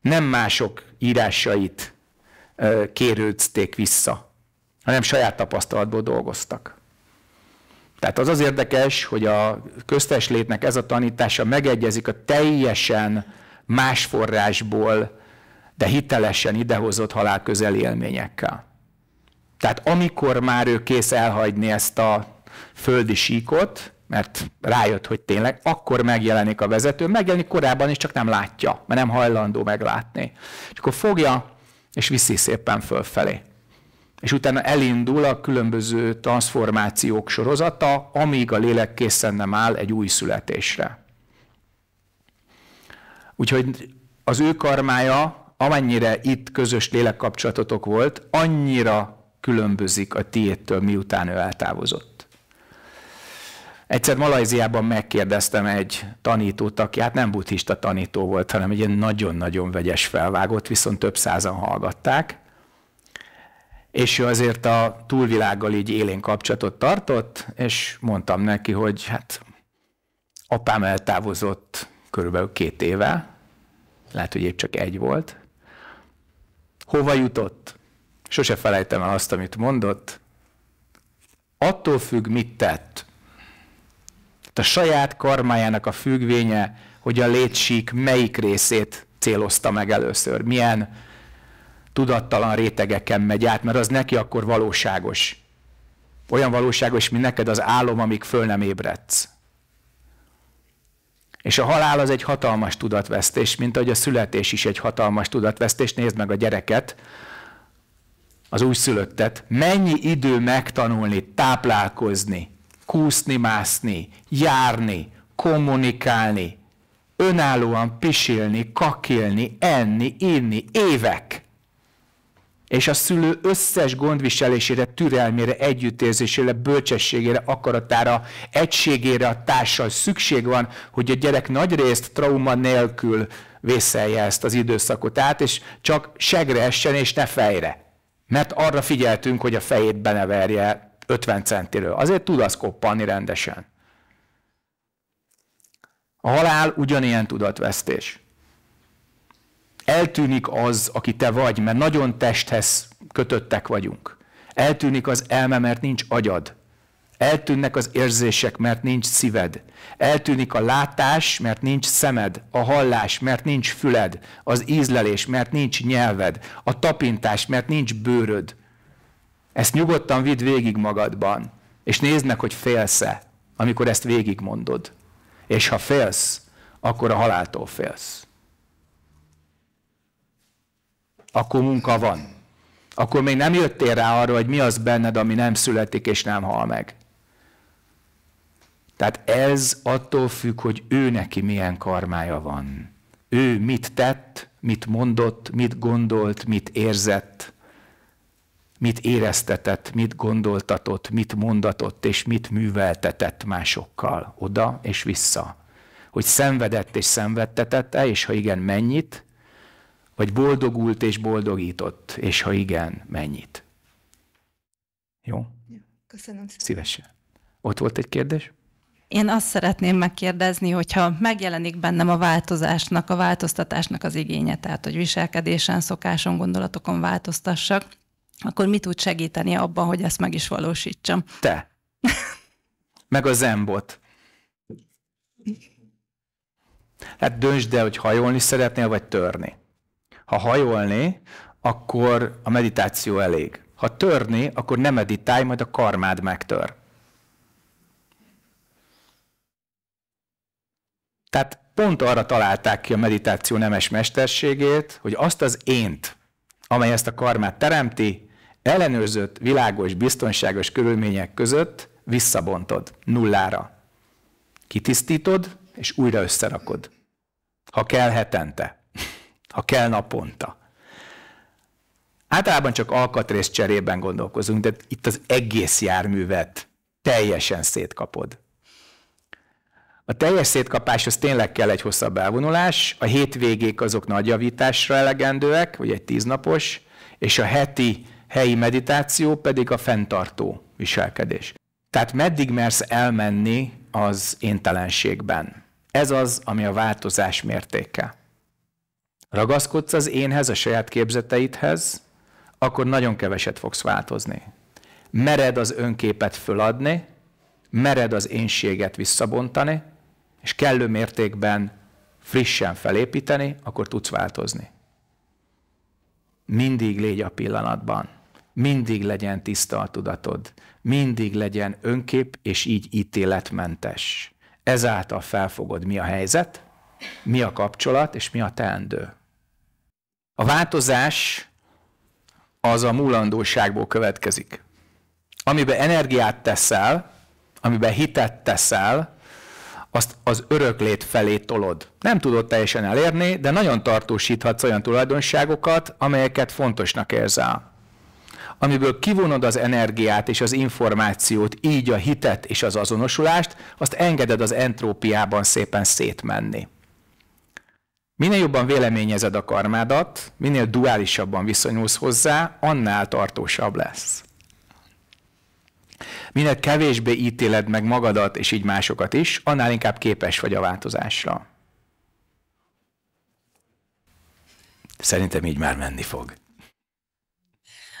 Nem mások írásait kérődzték vissza, hanem saját tapasztalatból dolgoztak. Tehát az az érdekes, hogy a köztes létnek ez a tanítása megegyezik a teljesen más forrásból, de hitelesen idehozott halál közel élményekkel. Tehát amikor már ő kész elhagyni ezt a földi síkot, mert rájött, hogy tényleg akkor megjelenik a vezető, megjelenik korábban is, csak nem látja, mert nem hajlandó meglátni. És akkor fogja, és viszi szépen fölfelé. És utána elindul a különböző transformációk sorozata, amíg a lélek készen nem áll egy új születésre. Úgyhogy az ő karmája, amennyire itt közös lélekkapcsolatotok volt, annyira különbözik a tiédtől, miután ő eltávozott. Egyszer Malajziában megkérdeztem egy tanítót, aki hát nem buddhista tanító volt, hanem egy nagyon-nagyon vegyes felvágott, viszont több százan hallgatták. És ő azért a túlvilággal így élén kapcsolatot tartott, és mondtam neki, hogy hát apám eltávozott körülbelül két éve, lehet, hogy épp csak egy volt. Hova jutott? Sose felejtem el azt, amit mondott. Attól függ, mit tett a saját karmájának a függvénye, hogy a létsík melyik részét célozta meg először, milyen tudattalan rétegeken megy át, mert az neki akkor valóságos. Olyan valóságos, mint neked az álom, amíg föl nem ébredsz. És a halál az egy hatalmas tudatvesztés, mint ahogy a születés is egy hatalmas tudatvesztés. Nézd meg a gyereket, az újszülöttet. Mennyi idő megtanulni, táplálkozni, kúszni, mászni, járni, kommunikálni, önállóan pisilni, kakilni, enni, inni, évek. És a szülő összes gondviselésére, türelmére, együttérzésére, bölcsességére, akaratára, egységére a társal szükség van, hogy a gyerek nagy részt trauma nélkül vészelje ezt az időszakot át, és csak segre essen, és ne fejre. Mert arra figyeltünk, hogy a fejét beneverje 50 centiről. Azért tud az koppanni rendesen. A halál ugyanilyen tudatvesztés. Eltűnik az, aki te vagy, mert nagyon testhez kötöttek vagyunk. Eltűnik az elme, mert nincs agyad. Eltűnnek az érzések, mert nincs szíved. Eltűnik a látás, mert nincs szemed. A hallás, mert nincs füled. Az ízlelés, mert nincs nyelved. A tapintás, mert nincs bőröd. Ezt nyugodtan vidd végig magadban, és nézd meg, hogy félsz-e, amikor ezt végigmondod. És ha félsz, akkor a haláltól félsz. Akkor munka van. Akkor még nem jöttél rá arra, hogy mi az benned, ami nem születik és nem hal meg. Tehát ez attól függ, hogy ő neki milyen karmája van. Ő mit tett, mit mondott, mit gondolt, mit érzett, mit éreztetett, mit gondoltatott, mit mondatott és mit műveltetett másokkal oda és vissza. Hogy szenvedett és szenvedtetette, és ha igen, mennyit, vagy boldogult és boldogított, és ha igen, mennyit. Jó? Köszönöm szépen. Szívesen. Ott volt egy kérdés? Én azt szeretném megkérdezni, hogyha megjelenik bennem a változásnak, a változtatásnak az igénye, tehát hogy viselkedésen, szokáson, gondolatokon változtassak, akkor mit tud segíteni abban, hogy ezt meg is valósítsam? Te. meg a zembot. Hát döntsd el, hogy hajolni szeretnél, vagy törni. Ha hajolni, akkor a meditáció elég. Ha törni, akkor nem meditálj, majd a karmád megtör. Tehát pont arra találták ki a meditáció nemes mesterségét, hogy azt az ént, amely ezt a karmát teremti, ellenőrzött, világos, biztonságos körülmények között visszabontod nullára. Kitisztítod, és újra összerakod. Ha kell hetente, ha kell naponta. Általában csak alkatrész cserében gondolkozunk, de itt az egész járművet teljesen szétkapod. A teljes szétkapáshoz tényleg kell egy hosszabb elvonulás, a hétvégék azok nagy javításra elegendőek, vagy egy tíznapos, és a heti helyi meditáció pedig a fenntartó viselkedés. Tehát meddig mersz elmenni az éntelenségben? Ez az, ami a változás mértéke. Ragaszkodsz az énhez, a saját képzeteidhez, akkor nagyon keveset fogsz változni. Mered az önképet föladni, mered az énséget visszabontani, és kellő mértékben frissen felépíteni, akkor tudsz változni. Mindig légy a pillanatban mindig legyen tiszta a tudatod, mindig legyen önkép és így ítéletmentes. Ezáltal felfogod, mi a helyzet, mi a kapcsolat és mi a teendő. A változás az a múlandóságból következik. Amiben energiát teszel, amiben hitet teszel, azt az öröklét felé tolod. Nem tudod teljesen elérni, de nagyon tartósíthatsz olyan tulajdonságokat, amelyeket fontosnak érzel amiből kivonod az energiát és az információt, így a hitet és az azonosulást, azt engeded az entrópiában szépen szétmenni. Minél jobban véleményezed a karmádat, minél duálisabban viszonyulsz hozzá, annál tartósabb lesz. Minél kevésbé ítéled meg magadat és így másokat is, annál inkább képes vagy a változásra. Szerintem így már menni fog.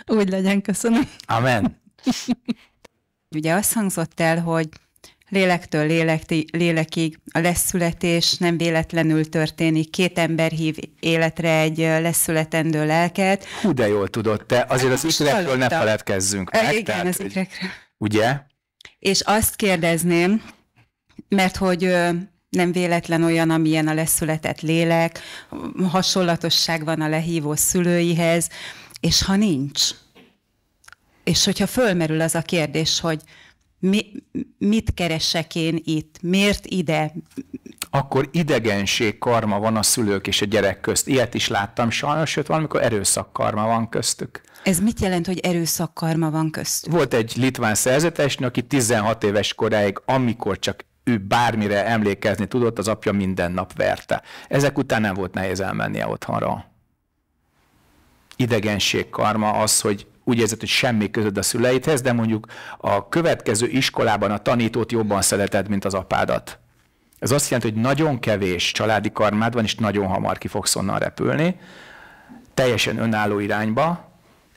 Úgy legyen, köszönöm. Amen. Ugye azt hangzott el, hogy lélektől lélekti, lélekig a leszületés nem véletlenül történik. Két ember hív életre egy leszületendő lelket. Hú, de jól tudod te. Azért az ikrekről ne feledkezzünk meg. E, igen, tehát, az ikrekről. Ugye? És azt kérdezném, mert hogy nem véletlen olyan, amilyen a leszületett lélek, hasonlatosság van a lehívó szülőihez, és ha nincs, és hogyha fölmerül az a kérdés, hogy mi, mit keresek én itt, miért ide? Akkor idegenség karma van a szülők és a gyerek közt. Ilyet is láttam sajnos, sőt valamikor erőszak karma van köztük. Ez mit jelent, hogy erőszak karma van köztük? Volt egy litván szerzetesnő, aki 16 éves koráig, amikor csak ő bármire emlékezni tudott, az apja minden nap verte. Ezek után nem volt nehéz elmennie otthonra idegenség karma az, hogy úgy érzed, hogy semmi közöd a szüleidhez, de mondjuk a következő iskolában a tanítót jobban szereted, mint az apádat. Ez azt jelenti, hogy nagyon kevés családi karmád van, és nagyon hamar ki fogsz onnan repülni, teljesen önálló irányba,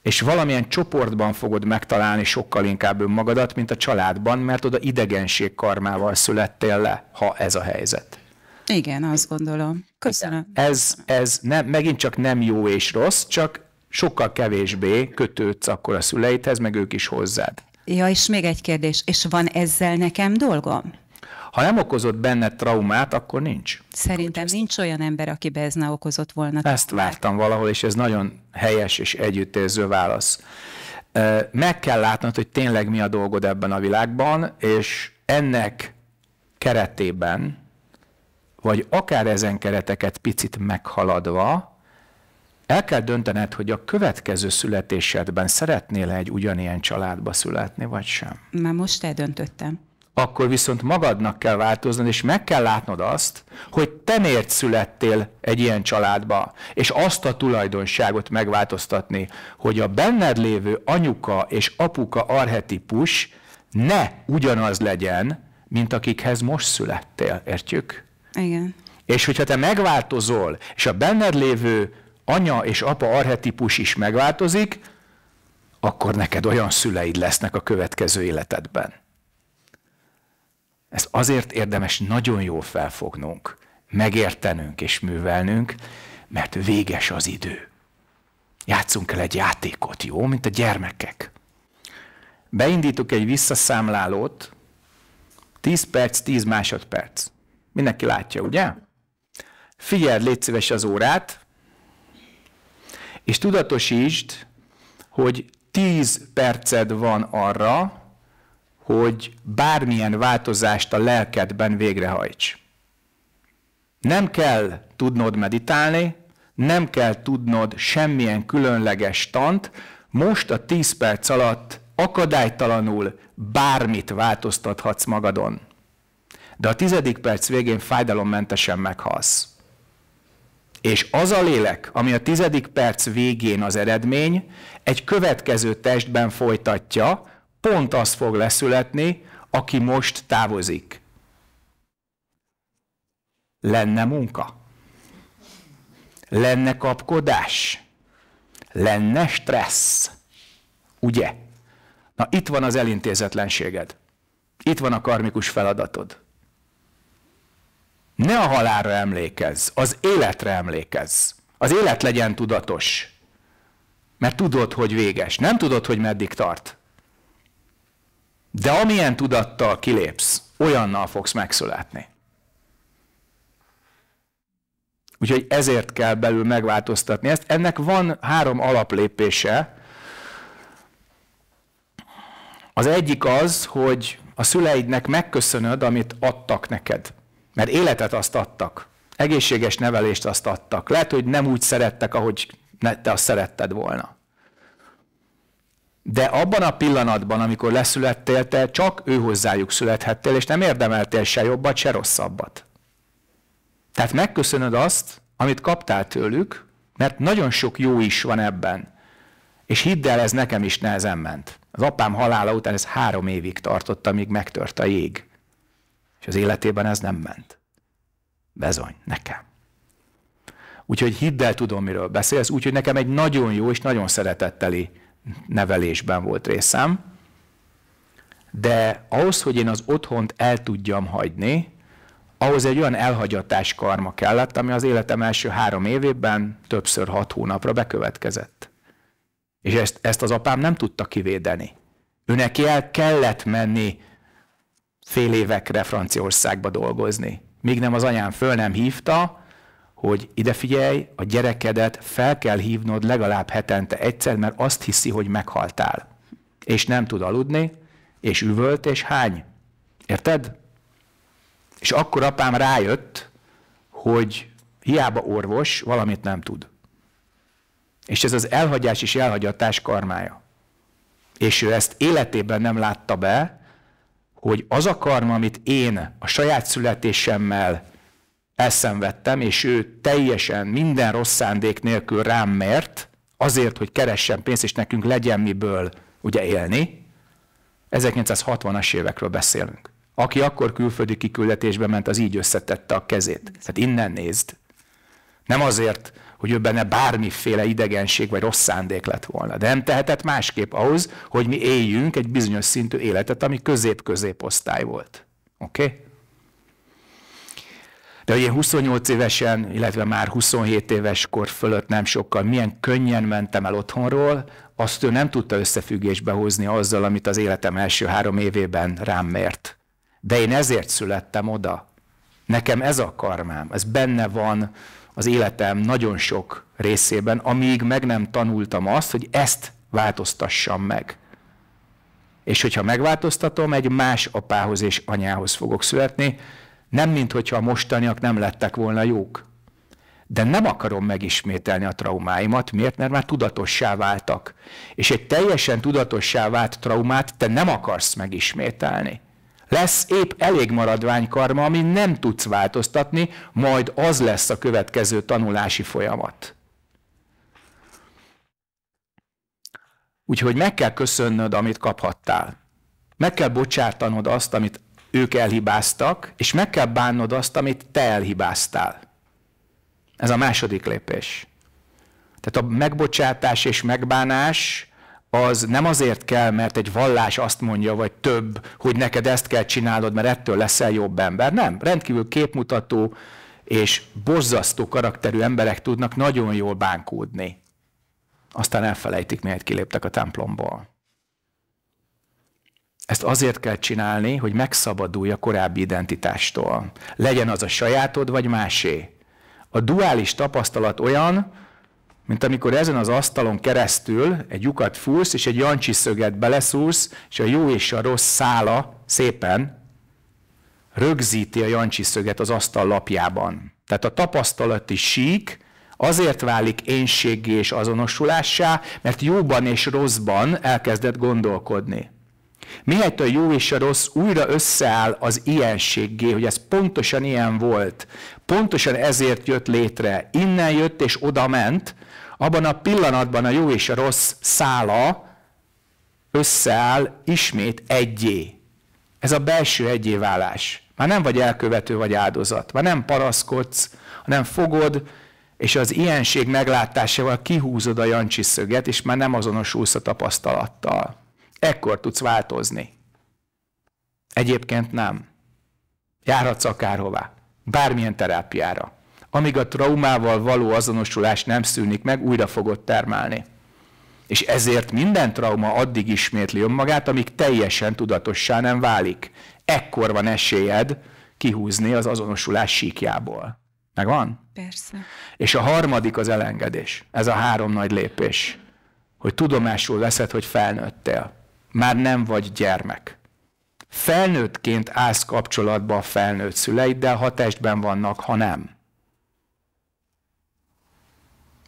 és valamilyen csoportban fogod megtalálni sokkal inkább önmagadat, mint a családban, mert oda idegenség karmával születtél le, ha ez a helyzet. Igen, azt gondolom. Köszönöm. Ez, ez nem, megint csak nem jó és rossz, csak sokkal kevésbé kötődsz akkor a szüleidhez, meg ők is hozzád. Ja, és még egy kérdés, és van ezzel nekem dolgom? Ha nem okozott benne traumát, akkor nincs. Szerintem akkor nincs olyan ember, aki ez ne okozott volna. Ezt vártam valahol, és ez nagyon helyes és együttérző válasz. Meg kell látnod, hogy tényleg mi a dolgod ebben a világban, és ennek keretében, vagy akár ezen kereteket picit meghaladva, el kell döntened, hogy a következő születésedben szeretnél egy ugyanilyen családba születni, vagy sem. Már most eldöntöttem. Akkor viszont magadnak kell változnod, és meg kell látnod azt, hogy te miért születtél egy ilyen családba, és azt a tulajdonságot megváltoztatni, hogy a benned lévő anyuka és apuka arhetipus ne ugyanaz legyen, mint akikhez most születtél, értjük? Igen. És hogyha te megváltozol, és a benned lévő anya és apa arhetipus is megváltozik, akkor neked olyan szüleid lesznek a következő életedben. Ez azért érdemes nagyon jól felfognunk, megértenünk és művelnünk, mert véges az idő. Játszunk el egy játékot, jó? Mint a gyermekek. Beindítok egy visszaszámlálót, 10 perc, 10 másodperc. Mindenki látja, ugye? Figyeld, légy szíves az órát, és tudatosítsd, hogy 10 perced van arra, hogy bármilyen változást a lelkedben végrehajts. Nem kell tudnod meditálni, nem kell tudnod semmilyen különleges tant, most a 10 perc alatt akadálytalanul bármit változtathatsz magadon. De a tizedik perc végén fájdalommentesen meghalsz. És az a lélek, ami a tizedik perc végén az eredmény, egy következő testben folytatja, pont az fog leszületni, aki most távozik. Lenne munka? Lenne kapkodás? Lenne stressz? Ugye? Na itt van az elintézetlenséged. Itt van a karmikus feladatod. Ne a halálra emlékezz, az életre emlékezz. Az élet legyen tudatos. Mert tudod, hogy véges. Nem tudod, hogy meddig tart. De amilyen tudattal kilépsz, olyannal fogsz megszületni. Úgyhogy ezért kell belül megváltoztatni ezt. Ennek van három alaplépése. Az egyik az, hogy a szüleidnek megköszönöd, amit adtak neked. Mert életet azt adtak, egészséges nevelést azt adtak. Lehet, hogy nem úgy szerettek, ahogy te azt szeretted volna. De abban a pillanatban, amikor leszülettél, te csak ő hozzájuk születhettél, és nem érdemeltél se jobbat, se rosszabbat. Tehát megköszönöd azt, amit kaptál tőlük, mert nagyon sok jó is van ebben. És hidd el, ez nekem is nehezen ment. Az apám halála után ez három évig tartott, amíg megtört a jég az életében ez nem ment. Bezony, nekem. Úgyhogy hidd el, tudom, miről beszélsz, úgyhogy nekem egy nagyon jó és nagyon szeretetteli nevelésben volt részem, de ahhoz, hogy én az otthont el tudjam hagyni, ahhoz egy olyan elhagyatás karma kellett, ami az életem első három évében többször hat hónapra bekövetkezett. És ezt, ezt az apám nem tudta kivédeni. Őnek el kellett menni fél évekre Franciaországba dolgozni. Míg nem az anyám föl nem hívta, hogy ide figyelj, a gyerekedet fel kell hívnod legalább hetente egyszer, mert azt hiszi, hogy meghaltál. És nem tud aludni, és üvölt, és hány. Érted? És akkor apám rájött, hogy hiába orvos, valamit nem tud. És ez az elhagyás és elhagyatás karmája. És ő ezt életében nem látta be, hogy az a karma, amit én a saját születésemmel elszenvedtem, és ő teljesen minden rossz szándék nélkül rám mért, azért, hogy keressen pénzt, és nekünk legyen miből ugye élni, 1960-as évekről beszélünk. Aki akkor külföldi kiküldetésbe ment, az így összetette a kezét. Hát innen nézd. Nem azért hogy ő benne bármiféle idegenség vagy rossz szándék lett volna. De nem tehetett másképp ahhoz, hogy mi éljünk egy bizonyos szintű életet, ami közép-középosztály volt. Oké? Okay? De hogy én 28 évesen, illetve már 27 éves kor fölött nem sokkal, milyen könnyen mentem el otthonról, azt ő nem tudta összefüggésbe hozni azzal, amit az életem első három évében rám mért. De én ezért születtem oda. Nekem ez a karmám, ez benne van az életem nagyon sok részében, amíg meg nem tanultam azt, hogy ezt változtassam meg. És hogyha megváltoztatom, egy más apához és anyához fogok születni, nem mint hogyha a mostaniak nem lettek volna jók. De nem akarom megismételni a traumáimat, miért? Mert már tudatossá váltak. És egy teljesen tudatossá vált traumát te nem akarsz megismételni. Lesz épp elég maradvány karma, ami nem tudsz változtatni, majd az lesz a következő tanulási folyamat. Úgyhogy meg kell köszönnöd, amit kaphattál. Meg kell bocsátanod azt, amit ők elhibáztak, és meg kell bánnod azt, amit te elhibáztál. Ez a második lépés. Tehát a megbocsátás és megbánás az nem azért kell, mert egy vallás azt mondja, vagy több, hogy neked ezt kell csinálod, mert ettől leszel jobb ember. Nem, rendkívül képmutató és bozzasztó karakterű emberek tudnak nagyon jól bánkódni. Aztán elfelejtik, miért kiléptek a templomból. Ezt azért kell csinálni, hogy megszabadulj a korábbi identitástól. Legyen az a sajátod, vagy másé. A duális tapasztalat olyan, mint amikor ezen az asztalon keresztül egy lyukat fúsz, és egy jancsi szöget beleszúrsz, és a jó és a rossz szála szépen rögzíti a jancsi szöget az asztal lapjában. Tehát a tapasztalati sík azért válik énséggé és azonosulássá, mert jóban és rosszban elkezdett gondolkodni. Mihelyt a jó és a rossz újra összeáll az ilyenséggé, hogy ez pontosan ilyen volt, pontosan ezért jött létre, innen jött és oda ment, abban a pillanatban a jó és a rossz szála összeáll ismét egyé. Ez a belső egyéválás. Már nem vagy elkövető vagy áldozat, már nem paraszkodsz, hanem fogod, és az ilyenség meglátásával kihúzod a jancsi szöget, és már nem azonosulsz a tapasztalattal. Ekkor tudsz változni. Egyébként nem. Járhatsz akárhová, bármilyen terápiára amíg a traumával való azonosulás nem szűnik meg, újra fogod termelni. És ezért minden trauma addig ismétli önmagát, amíg teljesen tudatossá nem válik. Ekkor van esélyed kihúzni az azonosulás síkjából. Megvan? Persze. És a harmadik az elengedés. Ez a három nagy lépés. Hogy tudomásul veszed, hogy felnőttél. Már nem vagy gyermek. Felnőttként állsz kapcsolatba a felnőtt szüleiddel, ha testben vannak, ha nem.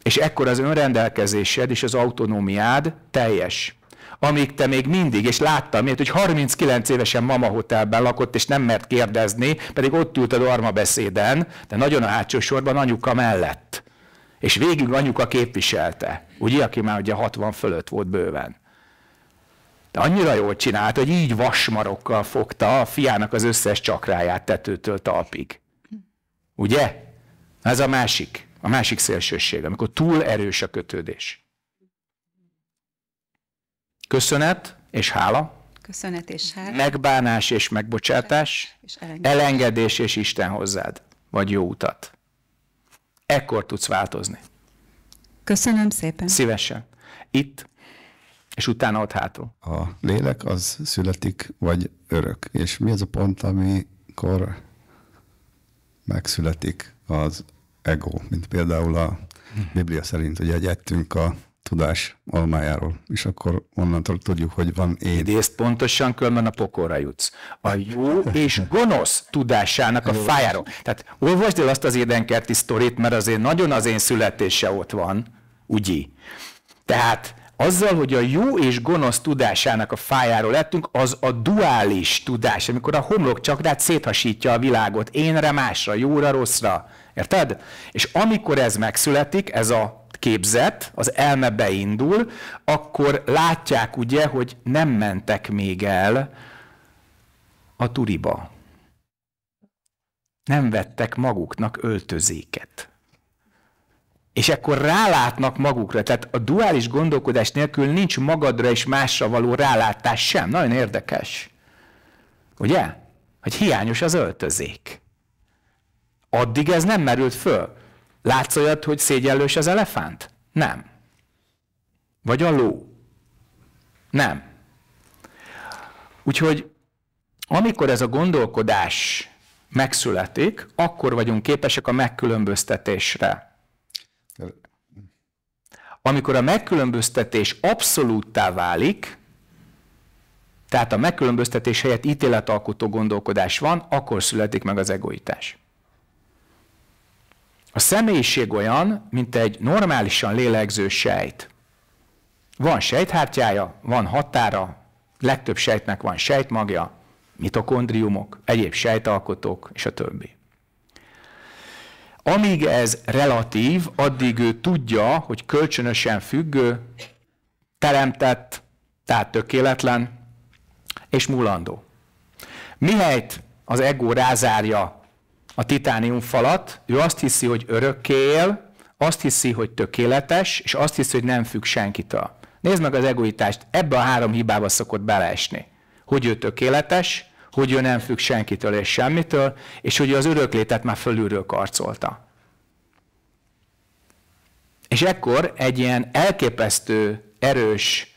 És ekkor az önrendelkezésed és az autonómiád teljes. Amíg te még mindig, és láttam miért, hogy 39 évesen Mama Hotelben lakott, és nem mert kérdezni, pedig ott ült a dorma beszéden, de nagyon a hátsó sorban anyuka mellett. És végig anyuka képviselte. Ugye, aki már ugye 60 fölött volt bőven. De annyira jól csinált, hogy így vasmarokkal fogta a fiának az összes csakráját tetőtől talpig. Ugye? Ez a másik. A másik szélsőség, amikor túl erős a kötődés. Köszönet és hála. Köszönet és hála. Megbánás és megbocsátás. És elengedés. elengedés és Isten hozzád. Vagy jó utat. Ekkor tudsz változni. Köszönöm szépen. Szívesen. Itt, és utána ott hátul. A lélek az születik, vagy örök. És mi az a pont, amikor megszületik az ego, mint például a Biblia szerint, hogy ettünk a tudás almájáról, és akkor onnantól tudjuk, hogy van én. Idézt pontosan, különben a pokorra jutsz. A jó és gonosz tudásának a fájáról. Tehát olvasd el azt az édenkerti sztorit, mert azért nagyon az én születése ott van, ugye? Tehát azzal, hogy a jó és gonosz tudásának a fájáról lettünk, az a duális tudás, amikor a homlok csak széthasítja a világot énre, másra, jóra, rosszra. Érted? És amikor ez megszületik, ez a képzet, az elme beindul, akkor látják ugye, hogy nem mentek még el a turiba. Nem vettek maguknak öltözéket. És akkor rálátnak magukra, tehát a duális gondolkodás nélkül nincs magadra és másra való rálátás sem. Nagyon érdekes. Ugye? Hogy hiányos az öltözék. Addig ez nem merült föl. Látsz olyat, hogy szégyellős az elefánt? Nem. Vagy a ló? Nem. Úgyhogy amikor ez a gondolkodás megszületik, akkor vagyunk képesek a megkülönböztetésre. Amikor a megkülönböztetés abszolúttá válik, tehát a megkülönböztetés helyett ítéletalkotó gondolkodás van, akkor születik meg az egoitás. A személyiség olyan, mint egy normálisan lélegző sejt. Van sejthártyája, van határa, legtöbb sejtnek van sejtmagja, mitokondriumok, egyéb sejtalkotók, és a többi. Amíg ez relatív, addig ő tudja, hogy kölcsönösen függő, teremtett, tehát tökéletlen, és mulandó. Mihelyt az ego rázárja a titánium falat, ő azt hiszi, hogy örökké él, azt hiszi, hogy tökéletes, és azt hiszi, hogy nem függ senkitől. Nézd meg az egoitást, ebbe a három hibába szokott beleesni. Hogy ő tökéletes, hogy ő nem függ senkitől és semmitől, és hogy ő az öröklétet már fölülről karcolta. És ekkor egy ilyen elképesztő, erős,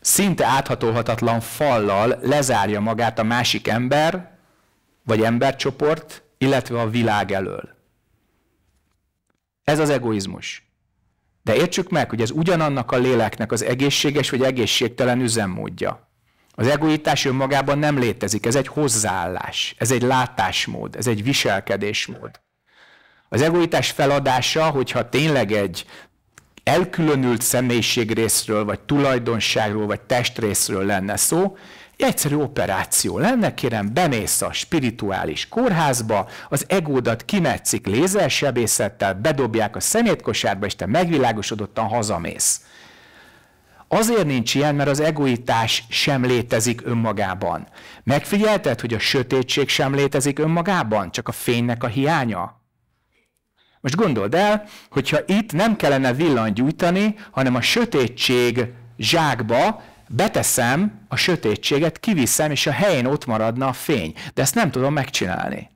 szinte áthatolhatatlan fallal lezárja magát a másik ember, vagy embercsoport, illetve a világ elől. Ez az egoizmus. De értsük meg, hogy ez ugyanannak a léleknek az egészséges vagy egészségtelen üzemmódja. Az egoitás önmagában nem létezik, ez egy hozzáállás, ez egy látásmód, ez egy viselkedésmód. Az egoitás feladása, hogyha tényleg egy elkülönült személyiségrészről, vagy tulajdonságról, vagy testrészről lenne szó, Egyszerű operáció lenne, kérem, bemész a spirituális kórházba, az egódat kimetszik lézersebészettel, bedobják a szemétkosárba, és te megvilágosodottan hazamész. Azért nincs ilyen, mert az egoitás sem létezik önmagában. Megfigyelted, hogy a sötétség sem létezik önmagában, csak a fénynek a hiánya? Most gondold el, hogyha itt nem kellene gyújtani, hanem a sötétség zsákba beteszem a sötétséget, kiviszem, és a helyén ott maradna a fény. De ezt nem tudom megcsinálni.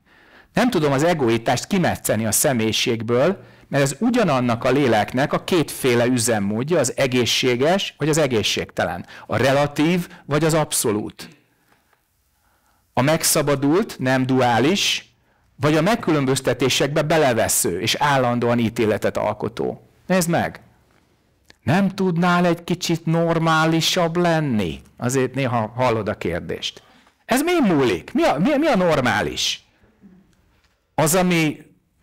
Nem tudom az egoitást kimetszeni a személyiségből, mert ez ugyanannak a léleknek a kétféle üzemmódja, az egészséges vagy az egészségtelen, a relatív vagy az abszolút. A megszabadult, nem duális, vagy a megkülönböztetésekbe belevesző és állandóan ítéletet alkotó. Nézd meg! Nem tudnál egy kicsit normálisabb lenni? Azért néha hallod a kérdést. Ez mi múlik? Mi a, mi, mi a normális? Az, ami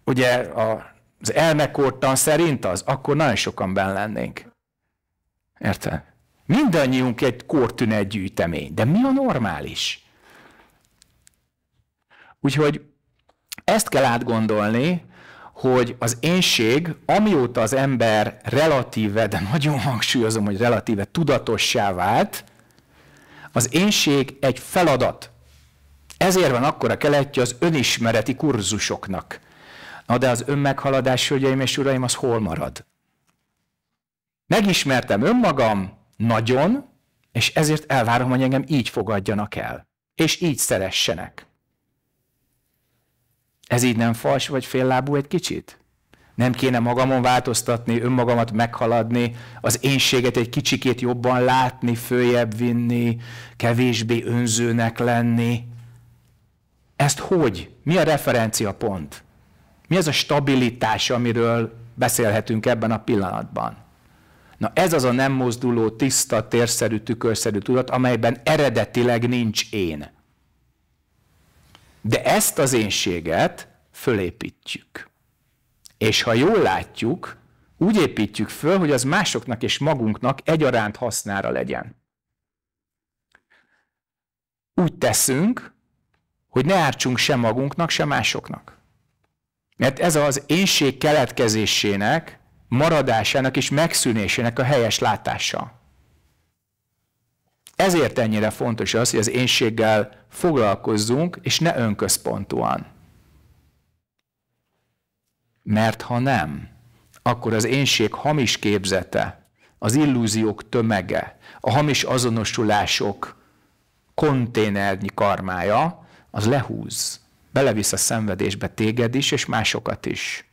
ugye a, az elmekortan szerint az, akkor nagyon sokan benn lennénk. Érted? Mindannyiunk egy kortünet gyűjtemény, de mi a normális? Úgyhogy ezt kell átgondolni, hogy az énség, amióta az ember relatíve, de nagyon hangsúlyozom, hogy relatíve tudatossá vált, az énség egy feladat. Ezért van akkor a keletje az önismereti kurzusoknak. Na de az önmeghaladás, hölgyeim és uraim, az hol marad? Megismertem önmagam nagyon, és ezért elvárom, hogy engem így fogadjanak el, és így szeressenek. Ez így nem fals vagy féllábú egy kicsit? Nem kéne magamon változtatni, önmagamat meghaladni, az énséget egy kicsikét jobban látni, följebb vinni, kevésbé önzőnek lenni. Ezt hogy? Mi a referencia pont? Mi az a stabilitás, amiről beszélhetünk ebben a pillanatban? Na ez az a nem mozduló, tiszta, térszerű, tükörszerű tudat, amelyben eredetileg nincs én. De ezt az énséget fölépítjük. És ha jól látjuk, úgy építjük föl, hogy az másoknak és magunknak egyaránt hasznára legyen. Úgy teszünk, hogy ne ártsunk se magunknak, se másoknak. Mert ez az énség keletkezésének, maradásának és megszűnésének a helyes látása. Ezért ennyire fontos az, hogy az énséggel foglalkozzunk, és ne önközpontúan. Mert ha nem, akkor az énség hamis képzete, az illúziók tömege, a hamis azonosulások konténernyi karmája, az lehúz. Belevisz a szenvedésbe téged is, és másokat is.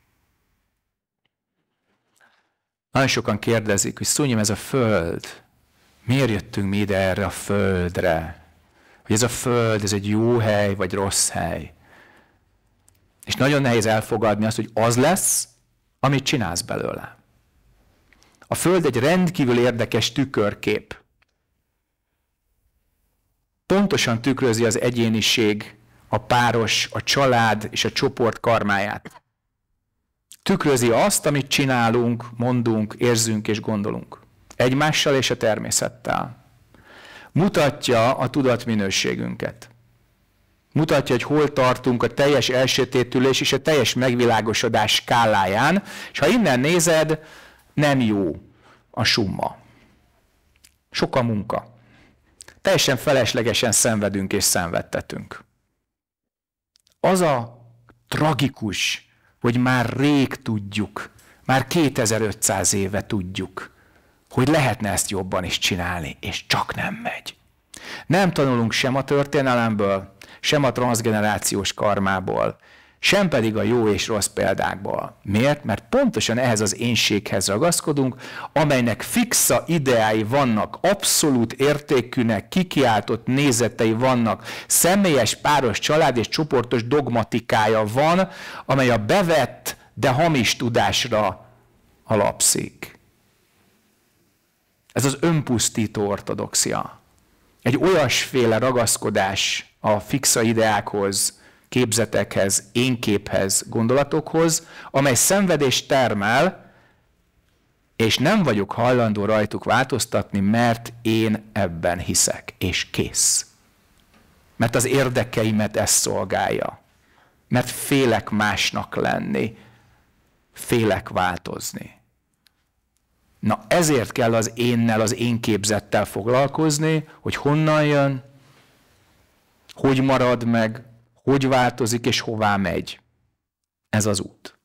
Nagyon sokan kérdezik, hogy szúnyom ez a föld, Miért jöttünk mi ide erre a földre? Hogy ez a föld, ez egy jó hely, vagy rossz hely. És nagyon nehéz elfogadni azt, hogy az lesz, amit csinálsz belőle. A föld egy rendkívül érdekes tükörkép. Pontosan tükrözi az egyéniség, a páros, a család és a csoport karmáját. Tükrözi azt, amit csinálunk, mondunk, érzünk és gondolunk. Egymással és a természettel. Mutatja a tudatminőségünket. Mutatja, hogy hol tartunk a teljes elsötétülés és a teljes megvilágosodás skáláján, és ha innen nézed, nem jó a summa. Sok a munka. Teljesen feleslegesen szenvedünk és szenvedtetünk. Az a tragikus, hogy már rég tudjuk, már 2500 éve tudjuk, hogy lehetne ezt jobban is csinálni, és csak nem megy. Nem tanulunk sem a történelemből, sem a transgenerációs karmából, sem pedig a jó és rossz példákból. Miért? Mert pontosan ehhez az énséghez ragaszkodunk, amelynek fixa ideái vannak, abszolút értékűnek kikiáltott nézetei vannak, személyes, páros, család és csoportos dogmatikája van, amely a bevett, de hamis tudásra alapszik. Ez az önpusztító ortodoxia. Egy olyasféle ragaszkodás a fixa ideákhoz, képzetekhez, énképhez, gondolatokhoz, amely szenvedést termel, és nem vagyok hajlandó rajtuk változtatni, mert én ebben hiszek, és kész. Mert az érdekeimet ez szolgálja. Mert félek másnak lenni, félek változni. Na ezért kell az énnel, az én képzettel foglalkozni, hogy honnan jön, hogy marad meg, hogy változik és hová megy. Ez az út.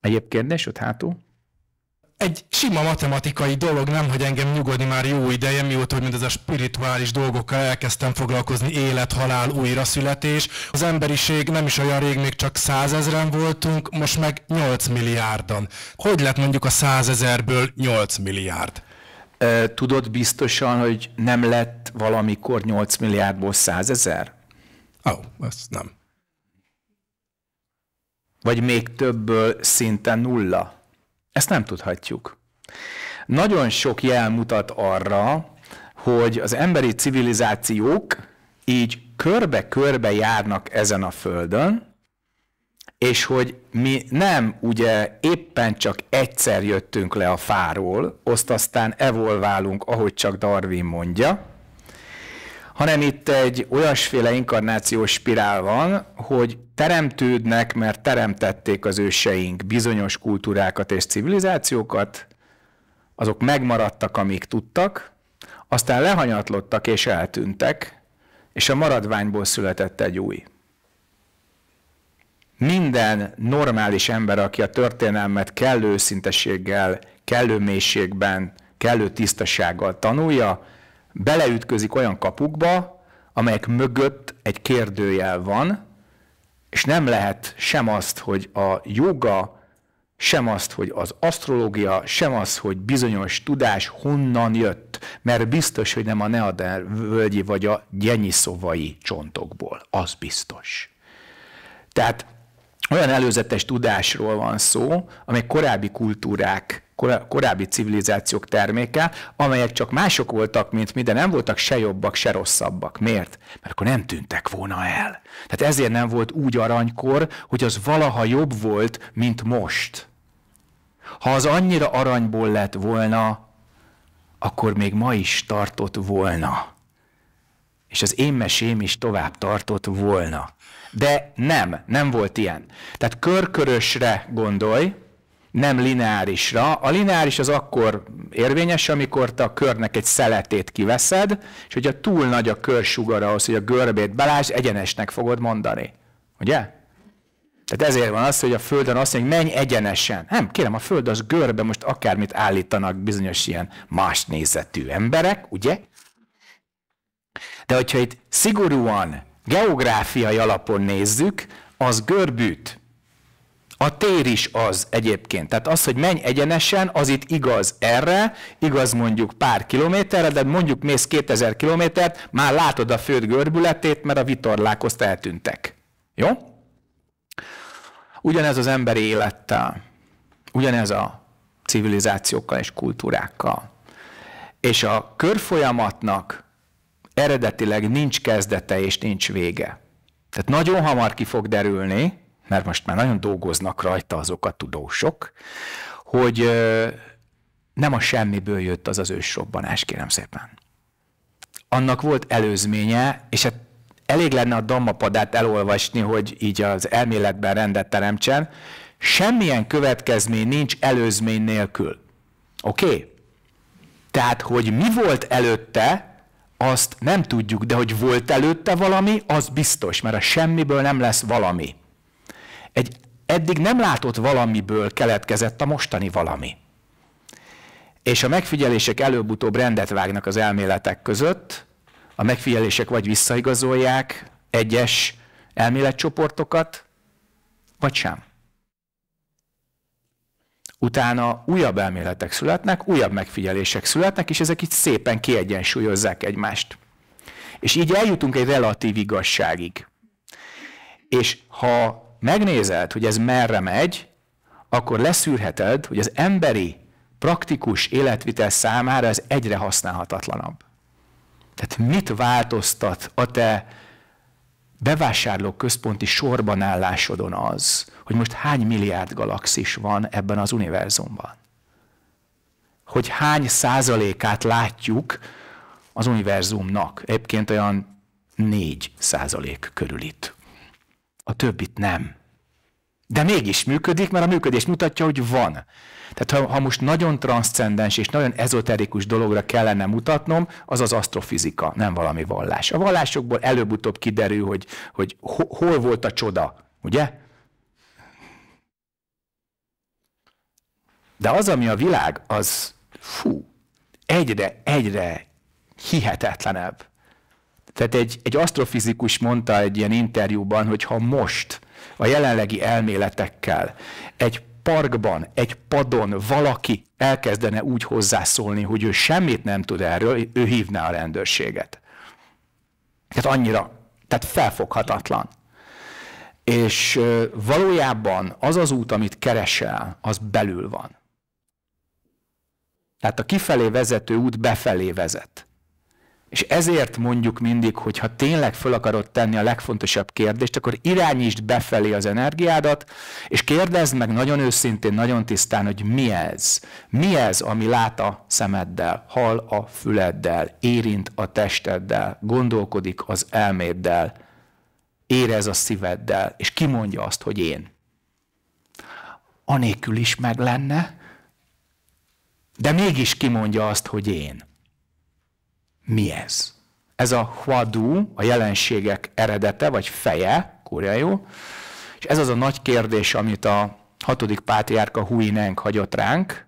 Egyéb kérdés ott hátul? egy sima matematikai dolog, nem, hogy engem nyugodni már jó ideje, mióta, hogy mindez a spirituális dolgokkal elkezdtem foglalkozni, élet, halál, újraszületés. Az emberiség nem is olyan rég, még csak százezren voltunk, most meg 8 milliárdan. Hogy lett mondjuk a százezerből 8 milliárd? Tudod biztosan, hogy nem lett valamikor 8 milliárdból százezer? Ó, oh, ezt nem. Vagy még többből szinte nulla? Ezt nem tudhatjuk. Nagyon sok jel mutat arra, hogy az emberi civilizációk így körbe-körbe járnak ezen a földön, és hogy mi nem ugye éppen csak egyszer jöttünk le a fáról, azt aztán evolválunk, ahogy csak Darwin mondja, hanem itt egy olyasféle inkarnációs spirál van, hogy teremtődnek, mert teremtették az őseink bizonyos kultúrákat és civilizációkat, azok megmaradtak, amíg tudtak, aztán lehanyatlottak és eltűntek, és a maradványból született egy új. Minden normális ember, aki a történelmet kellő szintességgel, kellő mélységben, kellő tisztasággal tanulja, beleütközik olyan kapukba, amelyek mögött egy kérdőjel van, és nem lehet sem azt, hogy a joga, sem azt, hogy az asztrológia, sem az, hogy bizonyos tudás honnan jött, mert biztos, hogy nem a Neader völgyi vagy a gyenyiszovai csontokból, az biztos. Tehát olyan előzetes tudásról van szó, amely korábbi kultúrák korábbi civilizációk terméke, amelyek csak mások voltak, mint mi, de nem voltak se jobbak, se rosszabbak. Miért? Mert akkor nem tűntek volna el. Tehát ezért nem volt úgy aranykor, hogy az valaha jobb volt, mint most. Ha az annyira aranyból lett volna, akkor még ma is tartott volna. És az én mesém is tovább tartott volna. De nem, nem volt ilyen. Tehát körkörösre gondolj, nem lineárisra. A lineáris az akkor érvényes, amikor te a körnek egy szeletét kiveszed, és hogyha túl nagy a körsugar ahhoz, hogy a görbét belásd, egyenesnek fogod mondani. Ugye? Tehát ezért van az, hogy a Földön azt mondja, hogy menj egyenesen. Nem, kérem, a Föld az görbe, most akármit állítanak bizonyos ilyen más nézetű emberek, ugye? De hogyha itt szigorúan geográfiai alapon nézzük, az görbűt. A tér is az egyébként. Tehát az, hogy menj egyenesen, az itt igaz erre, igaz mondjuk pár kilométerre, de mondjuk mész 2000 kilométert, már látod a föld görbületét, mert a vitorlákhoz eltűntek. Jó? Ugyanez az emberi élettel, ugyanez a civilizációkkal és kultúrákkal. És a körfolyamatnak eredetileg nincs kezdete és nincs vége. Tehát nagyon hamar ki fog derülni, mert most már nagyon dolgoznak rajta azok a tudósok, hogy nem a semmiből jött az az ősrobbanás, kérem szépen. Annak volt előzménye, és hát elég lenne a Dammapadát elolvasni, hogy így az elméletben rendet teremtsen, semmilyen következmény nincs előzmény nélkül. Oké? Okay? Tehát, hogy mi volt előtte, azt nem tudjuk, de hogy volt előtte valami, az biztos, mert a semmiből nem lesz valami. Egy eddig nem látott valamiből keletkezett a mostani valami. És a megfigyelések előbb-utóbb rendet vágnak az elméletek között, a megfigyelések vagy visszaigazolják egyes elméletcsoportokat, vagy sem. Utána újabb elméletek születnek, újabb megfigyelések születnek, és ezek itt szépen kiegyensúlyozzák egymást. És így eljutunk egy relatív igazságig. És ha megnézed, hogy ez merre megy, akkor leszűrheted, hogy az emberi, praktikus életvitel számára ez egyre használhatatlanabb. Tehát mit változtat a te központi sorban állásodon az, hogy most hány milliárd galaxis van ebben az univerzumban? Hogy hány százalékát látjuk az univerzumnak? Egyébként olyan négy százalék körül itt a többit nem. De mégis működik, mert a működés mutatja, hogy van. Tehát ha, ha most nagyon transzcendens és nagyon ezoterikus dologra kellene mutatnom, az az asztrofizika, nem valami vallás. A vallásokból előbb-utóbb kiderül, hogy, hogy hol volt a csoda, ugye? De az, ami a világ, az fú, egyre, egyre hihetetlenebb. Tehát egy, egy asztrofizikus mondta egy ilyen interjúban, hogy ha most a jelenlegi elméletekkel egy parkban, egy padon valaki elkezdene úgy hozzászólni, hogy ő semmit nem tud erről, ő hívná a rendőrséget. Tehát annyira, tehát felfoghatatlan. És valójában az az út, amit keresel, az belül van. Tehát a kifelé vezető út befelé vezet. És ezért mondjuk mindig, hogy ha tényleg fel akarod tenni a legfontosabb kérdést, akkor irányítsd befelé az energiádat, és kérdezd meg nagyon őszintén, nagyon tisztán, hogy mi ez. Mi ez, ami lát a szemeddel, hal a füleddel, érint a testeddel, gondolkodik az elméddel, érez a szíveddel, és kimondja azt, hogy én. Anélkül is meg lenne, de mégis kimondja azt, hogy én mi ez? Ez a huadu, a jelenségek eredete, vagy feje, jó, és ez az a nagy kérdés, amit a hatodik pátriárka Huinenk hagyott ránk,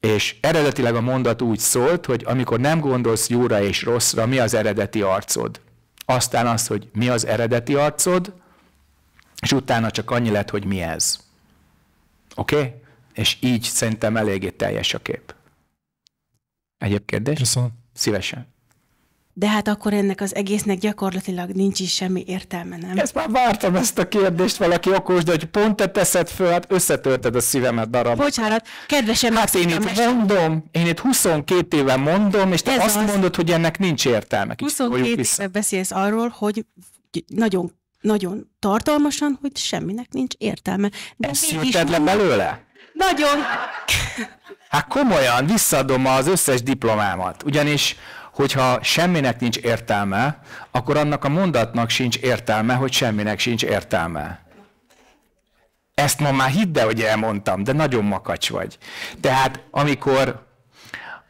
és eredetileg a mondat úgy szólt, hogy amikor nem gondolsz jóra és rosszra, mi az eredeti arcod? Aztán az, hogy mi az eredeti arcod, és utána csak annyi lett, hogy mi ez. Oké? Okay? És így szerintem eléggé teljes a kép. Egyéb kérdés? Köszönöm. Szívesen. De hát akkor ennek az egésznek gyakorlatilag nincs is semmi értelme, nem? Ezt már vártam ezt a kérdést, valaki okos, de hogy pont te teszed föl, hát összetörted a szívemet darab. Bocsánat, kedvesem. Hát én itt mondom, én itt 22 éve mondom, és te Ez azt az... mondod, hogy ennek nincs értelme. Kicsit 22 éve beszélsz arról, hogy nagyon, nagyon tartalmasan, hogy semminek nincs értelme. De Ezt jötted le belőle? Nagyon. Hát komolyan visszaadom az összes diplomámat. Ugyanis, hogyha semminek nincs értelme, akkor annak a mondatnak sincs értelme, hogy semminek sincs értelme. Ezt ma már hidd el, hogy elmondtam, de nagyon makacs vagy. Tehát amikor,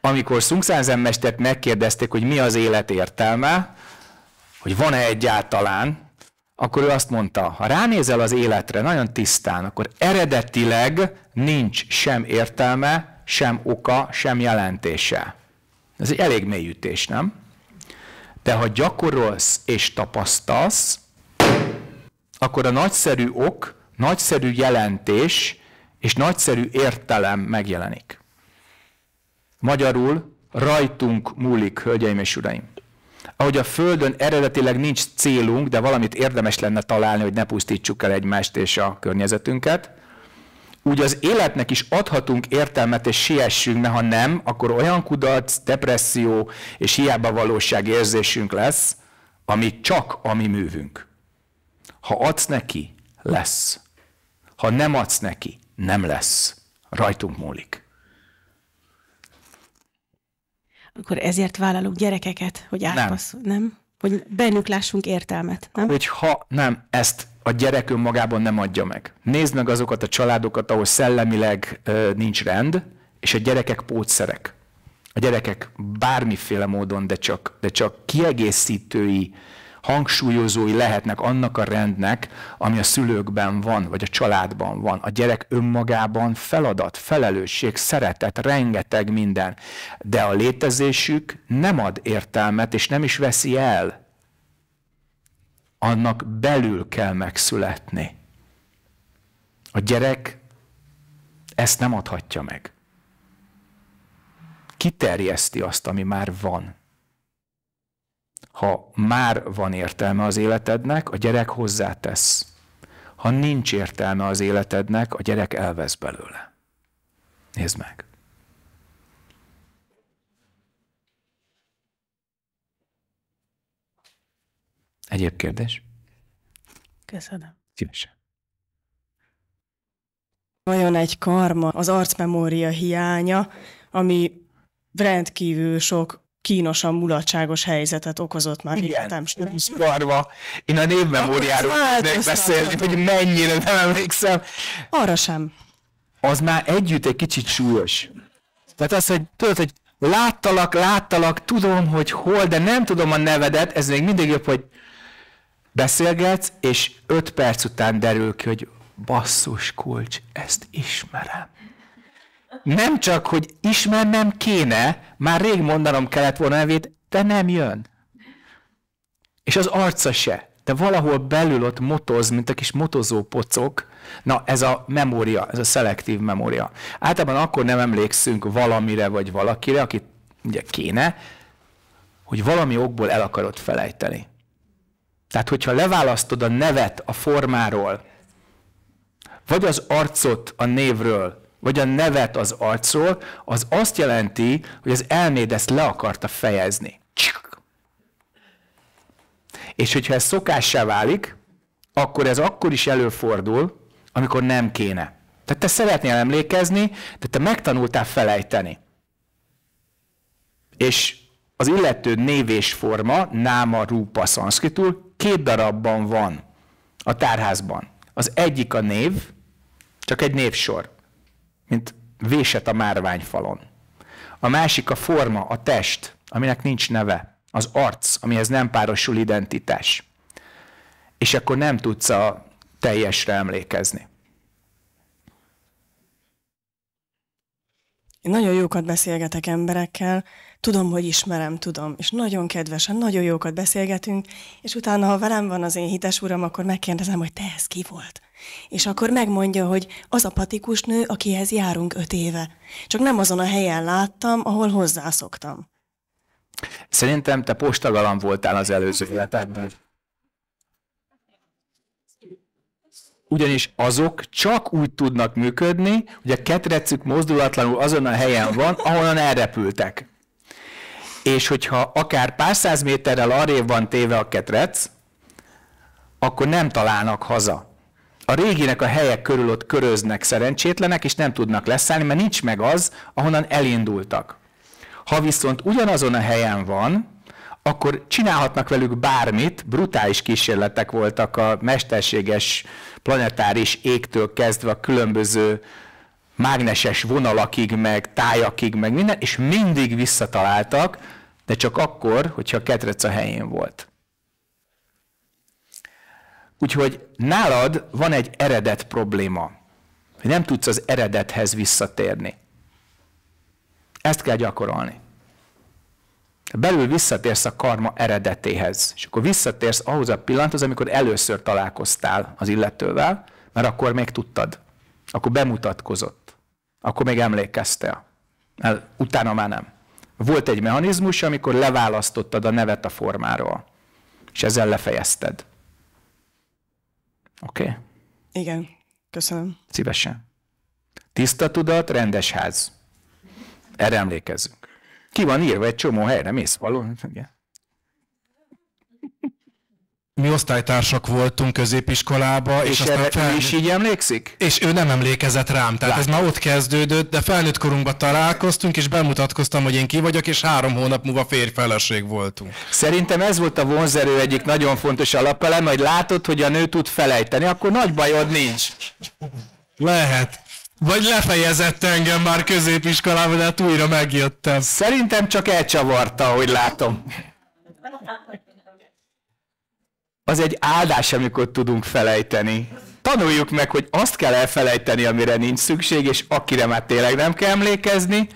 amikor Szungszánzen mestert megkérdezték, hogy mi az élet értelme, hogy van-e egyáltalán, akkor ő azt mondta, ha ránézel az életre nagyon tisztán, akkor eredetileg nincs sem értelme, sem oka, sem jelentése. Ez egy elég mély ütés, nem? De ha gyakorolsz és tapasztalsz, akkor a nagyszerű ok, nagyszerű jelentés és nagyszerű értelem megjelenik. Magyarul rajtunk múlik, hölgyeim és uraim. Ahogy a Földön eredetileg nincs célunk, de valamit érdemes lenne találni, hogy ne pusztítsuk el egymást és a környezetünket, úgy az életnek is adhatunk értelmet és siessünk, mert ha nem, akkor olyan kudarc, depresszió és hiába valóság érzésünk lesz, ami csak a mi művünk. Ha adsz neki, lesz. Ha nem adsz neki, nem lesz. Rajtunk múlik. Akkor ezért vállalunk gyerekeket, hogy átpasszol, nem. nem? Hogy bennük lássunk értelmet, nem? Hogyha ha nem, ezt a gyerek önmagában nem adja meg. Nézd meg azokat a családokat, ahol szellemileg ö, nincs rend, és a gyerekek pótszerek. A gyerekek bármiféle módon, de csak, de csak kiegészítői, hangsúlyozói lehetnek annak a rendnek, ami a szülőkben van, vagy a családban van. A gyerek önmagában feladat, felelősség, szeretet, rengeteg minden. De a létezésük nem ad értelmet, és nem is veszi el annak belül kell megszületni. A gyerek ezt nem adhatja meg. Kiterjeszti azt, ami már van. Ha már van értelme az életednek, a gyerek hozzátesz. Ha nincs értelme az életednek, a gyerek elvesz belőle. Nézd meg. Egyéb kérdés? Köszönöm. Szívesen. Vajon egy karma, az arcmemória hiánya, ami rendkívül sok kínosan mulatságos helyzetet okozott már Igen. során. karma. Én a névmemóriáról tudnék beszélni, hogy mennyire nem emlékszem. Arra sem. Az már együtt egy kicsit súlyos. Tehát az, hogy tudod, hogy láttalak, láttalak, tudom, hogy hol, de nem tudom a nevedet, ez még mindig jobb, hogy beszélgetsz, és öt perc után derül ki, hogy basszus kulcs, ezt ismerem. Nem csak, hogy ismernem kéne, már rég mondanom kellett volna nevét, de nem jön. És az arca se, de valahol belül ott motoz, mint a kis motozó pocok. Na, ez a memória, ez a szelektív memória. Általában akkor nem emlékszünk valamire vagy valakire, akit ugye kéne, hogy valami okból el akarod felejteni. Tehát, hogyha leválasztod a nevet a formáról, vagy az arcot a névről, vagy a nevet az arcról, az azt jelenti, hogy az elméd ezt le akarta fejezni. Csak. És hogyha ez szokássá válik, akkor ez akkor is előfordul, amikor nem kéne. Tehát te szeretnél emlékezni, de te megtanultál felejteni. És az illető név és forma, náma, rúpa, szanszkritul, két darabban van a tárházban. Az egyik a név, csak egy névsor, mint véset a márványfalon. A másik a forma, a test, aminek nincs neve. Az arc, amihez nem párosul identitás. És akkor nem tudsz a teljesre emlékezni. Én nagyon jókat beszélgetek emberekkel, tudom, hogy ismerem, tudom, és nagyon kedvesen, nagyon jókat beszélgetünk, és utána, ha velem van az én hites uram, akkor megkérdezem, hogy te ez ki volt? És akkor megmondja, hogy az a patikus nő, akihez járunk öt éve. Csak nem azon a helyen láttam, ahol hozzászoktam. Szerintem te postagalam voltál az előző életedben. ugyanis azok csak úgy tudnak működni, hogy a ketrecük mozdulatlanul azon a helyen van, ahonnan elrepültek és hogyha akár pár száz méterrel arrébb van téve a ketrec, akkor nem találnak haza. A réginek a helyek körül ott köröznek szerencsétlenek, és nem tudnak leszállni, mert nincs meg az, ahonnan elindultak. Ha viszont ugyanazon a helyen van, akkor csinálhatnak velük bármit, brutális kísérletek voltak a mesterséges planetáris égtől kezdve a különböző mágneses vonalakig, meg tájakig, meg minden, és mindig visszataláltak, de csak akkor, hogyha a ketrec a helyén volt. Úgyhogy nálad van egy eredet probléma, hogy nem tudsz az eredethez visszatérni. Ezt kell gyakorolni. Belül visszatérsz a karma eredetéhez, és akkor visszatérsz ahhoz a pillanathoz, amikor először találkoztál az illetővel, mert akkor még tudtad, akkor bemutatkozott, akkor még emlékeztél, el, utána már nem. Volt egy mechanizmus, amikor leválasztottad a nevet a formáról, és ezzel lefejezted. Oké? Okay? Igen, köszönöm. Szívesen. Tiszta tudat, rendes ház. Erre emlékezzünk. Ki van írva egy csomó helyre, mész való? Igen mi osztálytársak voltunk középiskolába. És, és aztán fel... felnőtt... is így emlékszik? És ő nem emlékezett rám, tehát Lát. ez már ott kezdődött, de felnőtt korunkban találkoztunk, és bemutatkoztam, hogy én ki vagyok, és három hónap múlva férj feleség voltunk. Szerintem ez volt a vonzerő egyik nagyon fontos alapelem, hogy látod, hogy a nő tud felejteni, akkor nagy bajod nincs. Lehet. Vagy lefejezett engem már középiskolában, de hát újra megjöttem. Szerintem csak elcsavarta, hogy látom az egy áldás, amikor tudunk felejteni. Tanuljuk meg, hogy azt kell elfelejteni, amire nincs szükség, és akire már tényleg nem kell emlékezni,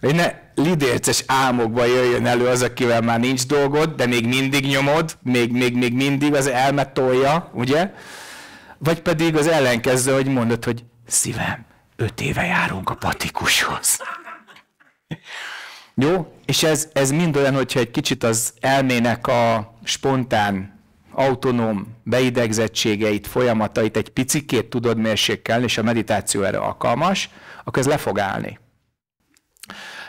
hogy ne lidérces álmokba jöjjön elő az, akivel már nincs dolgod, de még mindig nyomod, még, még, még mindig az elmetolja, ugye? Vagy pedig az ellenkező, hogy mondod, hogy szívem, öt éve járunk a patikushoz. Jó? És ez, ez mind olyan, hogyha egy kicsit az elmének a spontán autonóm beidegzettségeit, folyamatait egy picikét tudod mérsékelni, és a meditáció erre alkalmas, akkor ez le fog állni.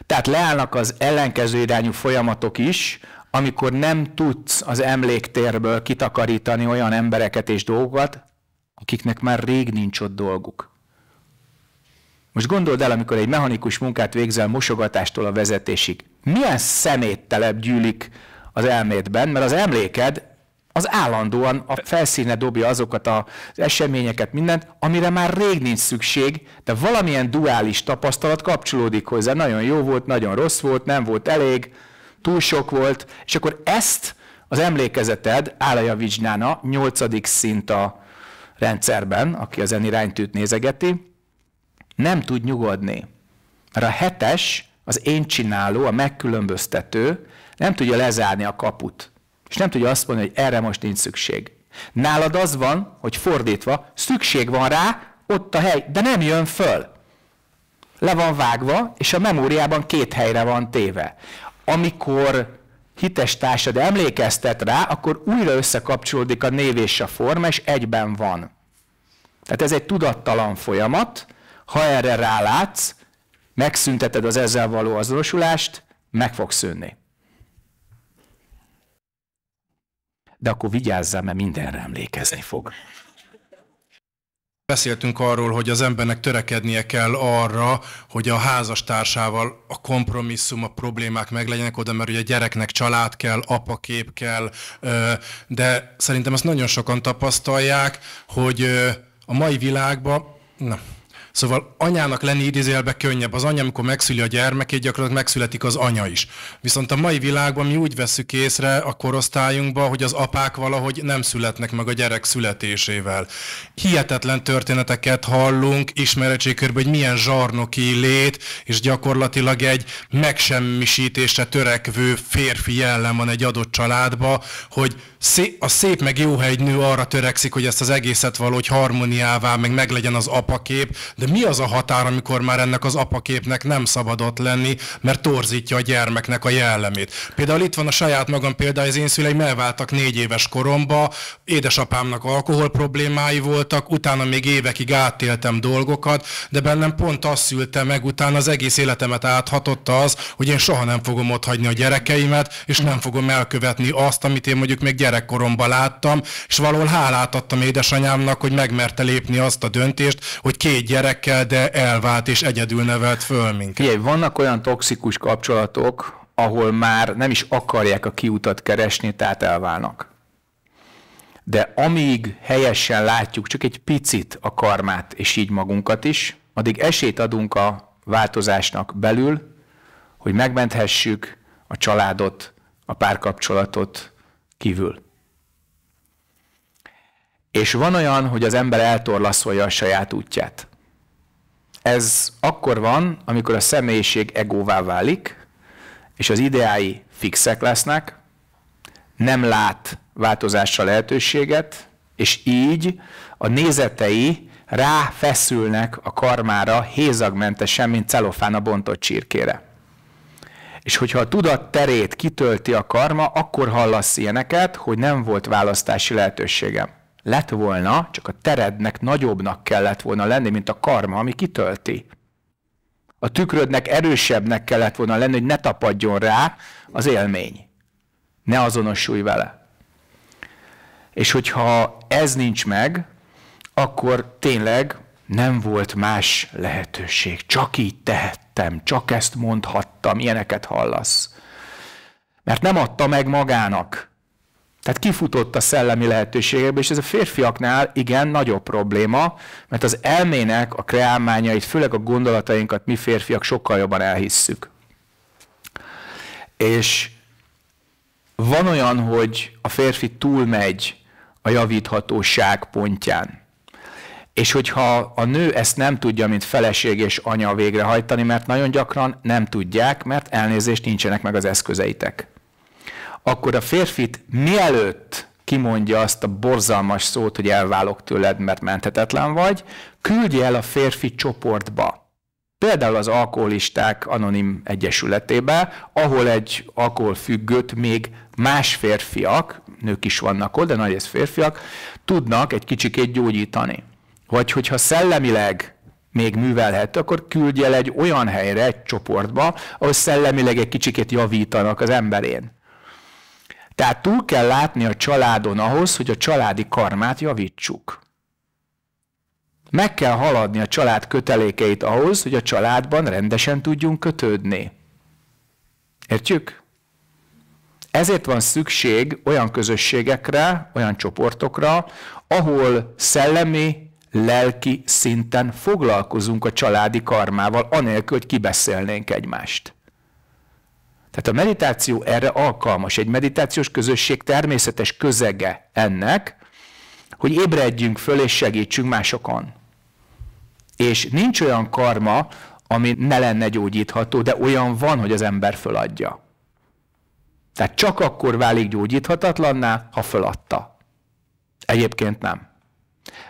Tehát leállnak az ellenkező irányú folyamatok is, amikor nem tudsz az emléktérből kitakarítani olyan embereket és dolgokat, akiknek már rég nincs ott dolguk. Most gondold el, amikor egy mechanikus munkát végzel mosogatástól a vezetésig. Milyen szeméttelebb gyűlik az elmédben, mert az emléked az állandóan a felszíne dobja azokat az eseményeket, mindent, amire már rég nincs szükség, de valamilyen duális tapasztalat kapcsolódik hozzá. Nagyon jó volt, nagyon rossz volt, nem volt elég, túl sok volt, és akkor ezt az emlékezeted, Álaja Vizsnána, nyolcadik szint a rendszerben, aki az iránytűt nézegeti, nem tud nyugodni. Mert a hetes, az én csináló, a megkülönböztető nem tudja lezárni a kaput. És nem tudja azt mondani, hogy erre most nincs szükség. Nálad az van, hogy fordítva, szükség van rá, ott a hely, de nem jön föl. Le van vágva, és a memóriában két helyre van téve. Amikor hites társad emlékeztet rá, akkor újra összekapcsolódik a név és a forma, és egyben van. Tehát ez egy tudattalan folyamat, ha erre rálátsz, megszünteted az ezzel való azonosulást, meg fog szűnni. de akkor vigyázzál, mert mindenre emlékezni fog. Beszéltünk arról, hogy az embernek törekednie kell arra, hogy a házastársával a kompromisszum, a problémák meglegyenek oda, mert ugye a gyereknek család kell, apa kép kell, de szerintem azt nagyon sokan tapasztalják, hogy a mai világban, na, Szóval anyának lenni idézőjelbe könnyebb. Az anya, amikor megszüli a gyermekét, gyakorlatilag megszületik az anya is. Viszont a mai világban mi úgy veszük észre a korosztályunkba, hogy az apák valahogy nem születnek meg a gyerek születésével. Hihetetlen történeteket hallunk ismeretségkörben, hogy milyen zsarnoki lét, és gyakorlatilag egy megsemmisítésre törekvő férfi jellem van egy adott családba, hogy a szép meg jó hely nő arra törekszik, hogy ezt az egészet valahogy harmóniává, meg meglegyen az apakép, de de mi az a határ, amikor már ennek az apaképnek nem szabadott lenni, mert torzítja a gyermeknek a jellemét? Például itt van a saját magam példája, az én szüleim elváltak négy éves koromba, édesapámnak alkohol problémái voltak, utána még évekig átéltem dolgokat, de bennem pont azt szülte meg, utána az egész életemet áthatotta az, hogy én soha nem fogom otthagyni a gyerekeimet, és nem fogom elkövetni azt, amit én mondjuk még gyerekkoromban láttam, és valahol hálát adtam édesanyámnak, hogy megmerte lépni azt a döntést, hogy két gyerek gyerekkel, de elvált és egyedül nevelt föl minket. Igen, vannak olyan toxikus kapcsolatok, ahol már nem is akarják a kiutat keresni, tehát elválnak. De amíg helyesen látjuk csak egy picit a karmát, és így magunkat is, addig esélyt adunk a változásnak belül, hogy megmenthessük a családot, a párkapcsolatot kívül. És van olyan, hogy az ember eltorlaszolja a saját útját. Ez akkor van, amikor a személyiség egóvá válik, és az ideái fixek lesznek, nem lát változásra lehetőséget, és így a nézetei ráfeszülnek a karmára hézagmentesen, mint celofán a bontott csirkére. És hogyha a tudat terét kitölti a karma, akkor hallasz ilyeneket, hogy nem volt választási lehetőségem lett volna, csak a terednek nagyobbnak kellett volna lenni, mint a karma, ami kitölti. A tükrödnek erősebbnek kellett volna lenni, hogy ne tapadjon rá az élmény. Ne azonosulj vele. És hogyha ez nincs meg, akkor tényleg nem volt más lehetőség. Csak így tehettem, csak ezt mondhattam, ilyeneket hallasz. Mert nem adta meg magának. Tehát kifutott a szellemi lehetőségekbe, és ez a férfiaknál igen nagyobb probléma, mert az elmének a kreálmányait, főleg a gondolatainkat mi férfiak sokkal jobban elhisszük. És van olyan, hogy a férfi túlmegy a javíthatóság pontján. És hogyha a nő ezt nem tudja, mint feleség és anya végrehajtani, mert nagyon gyakran nem tudják, mert elnézést nincsenek meg az eszközeitek akkor a férfit mielőtt kimondja azt a borzalmas szót, hogy elválok tőled, mert menthetetlen vagy, küldje el a férfi csoportba. Például az alkoholisták anonim egyesületébe, ahol egy alkoholfüggőt még más férfiak, nők is vannak ott, de nagy ez férfiak, tudnak egy kicsikét gyógyítani. Vagy hogyha szellemileg még művelhet, akkor küldje el egy olyan helyre, egy csoportba, ahol szellemileg egy kicsikét javítanak az emberén. Tehát túl kell látni a családon ahhoz, hogy a családi karmát javítsuk. Meg kell haladni a család kötelékeit ahhoz, hogy a családban rendesen tudjunk kötődni. Értjük? Ezért van szükség olyan közösségekre, olyan csoportokra, ahol szellemi, lelki szinten foglalkozunk a családi karmával, anélkül, hogy kibeszélnénk egymást. Tehát a meditáció erre alkalmas. Egy meditációs közösség természetes közege ennek, hogy ébredjünk föl és segítsünk másokon. És nincs olyan karma, ami ne lenne gyógyítható, de olyan van, hogy az ember föladja. Tehát csak akkor válik gyógyíthatatlanná, ha föladta. Egyébként nem.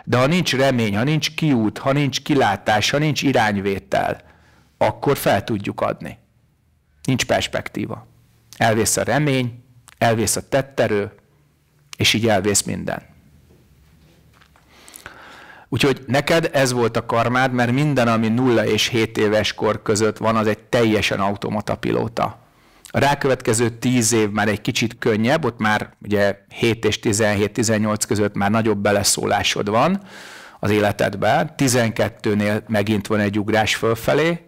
De ha nincs remény, ha nincs kiút, ha nincs kilátás, ha nincs irányvétel, akkor fel tudjuk adni. Nincs perspektíva. Elvész a remény, elvész a tetterő, és így elvész minden. Úgyhogy neked ez volt a karmád, mert minden, ami 0 és 7 éves kor között van, az egy teljesen automata pilóta. A rákövetkező 10 év már egy kicsit könnyebb, ott már ugye 7 és 17-18 között már nagyobb beleszólásod van az életedben. 12-nél megint van egy ugrás fölfelé,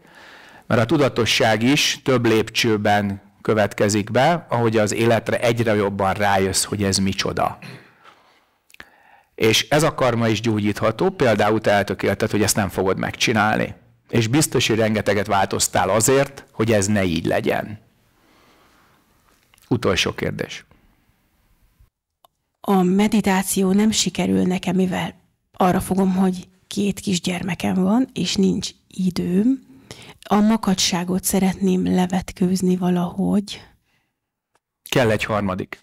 mert a tudatosság is több lépcsőben következik be, ahogy az életre egyre jobban rájössz, hogy ez micsoda. És ez a karma is gyógyítható, például te eltökélted, hogy ezt nem fogod megcsinálni. És biztos, hogy rengeteget változtál azért, hogy ez ne így legyen. Utolsó kérdés. A meditáció nem sikerül nekem, mivel arra fogom, hogy két kis gyermekem van, és nincs időm, a makadságot szeretném levetkőzni valahogy. Kell egy harmadik.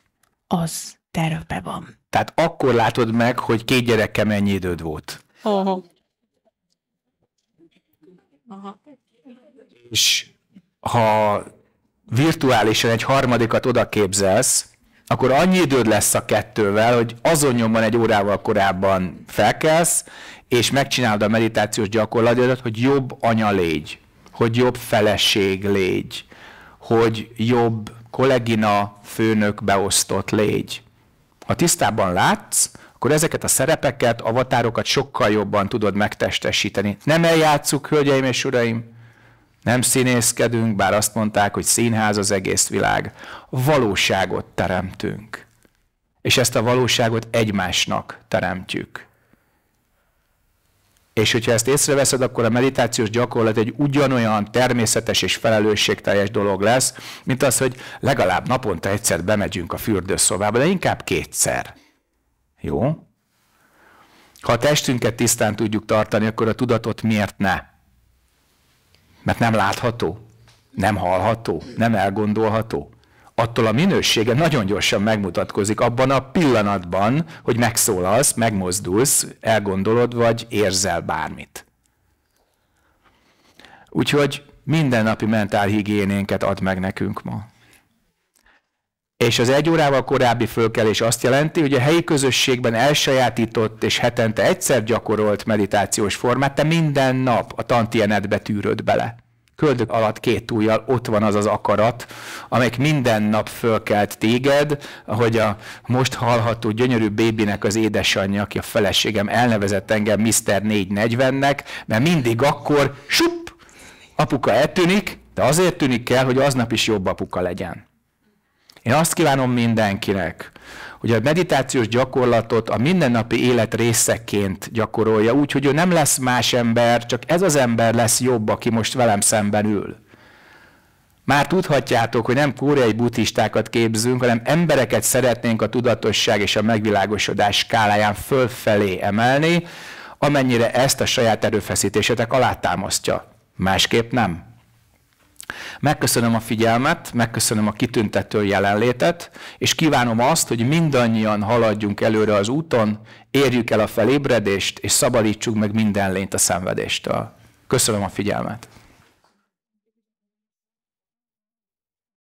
Az tervbe van. Tehát akkor látod meg, hogy két gyereke mennyi időd volt. Aha. Aha. És ha virtuálisan egy harmadikat oda képzelsz, akkor annyi időd lesz a kettővel, hogy azon nyomban egy órával korábban felkelsz, és megcsinálod a meditációs gyakorlatodat, hogy jobb anya légy, hogy jobb feleség légy, hogy jobb kollégina, főnök, beosztott légy. Ha tisztában látsz, akkor ezeket a szerepeket, avatárokat sokkal jobban tudod megtestesíteni. Nem eljátszuk, hölgyeim és uraim, nem színészkedünk, bár azt mondták, hogy színház az egész világ. Valóságot teremtünk. És ezt a valóságot egymásnak teremtjük. És hogyha ezt észreveszed, akkor a meditációs gyakorlat egy ugyanolyan természetes és felelősségteljes dolog lesz, mint az, hogy legalább naponta egyszer bemegyünk a fürdőszobába, de inkább kétszer. Jó? Ha a testünket tisztán tudjuk tartani, akkor a tudatot miért ne? Mert nem látható, nem hallható, nem elgondolható attól a minősége nagyon gyorsan megmutatkozik abban a pillanatban, hogy megszólalsz, megmozdulsz, elgondolod, vagy érzel bármit. Úgyhogy mindennapi mentálhigiénénket ad meg nekünk ma. És az egy órával korábbi fölkelés azt jelenti, hogy a helyi közösségben elsajátított és hetente egyszer gyakorolt meditációs formát te minden nap a tantienetbe tűröd bele köldök alatt két ujjal ott van az az akarat, amelyik minden nap fölkelt téged, ahogy a most hallható gyönyörű bébinek az édesanyja, aki a feleségem elnevezett engem Mr. 440-nek, mert mindig akkor sup, apuka eltűnik, de azért tűnik el, hogy aznap is jobb apuka legyen. Én azt kívánom mindenkinek, hogy a meditációs gyakorlatot a mindennapi élet részeként gyakorolja, úgy, hogy ő nem lesz más ember, csak ez az ember lesz jobb, aki most velem szemben ül. Már tudhatjátok, hogy nem koreai buddhistákat képzünk, hanem embereket szeretnénk a tudatosság és a megvilágosodás skáláján fölfelé emelni, amennyire ezt a saját erőfeszítésetek alátámasztja. Másképp nem. Megköszönöm a figyelmet, megköszönöm a kitüntető jelenlétet, és kívánom azt, hogy mindannyian haladjunk előre az úton, érjük el a felébredést, és szabadítsuk meg minden lényt a szenvedéstől. Köszönöm a figyelmet!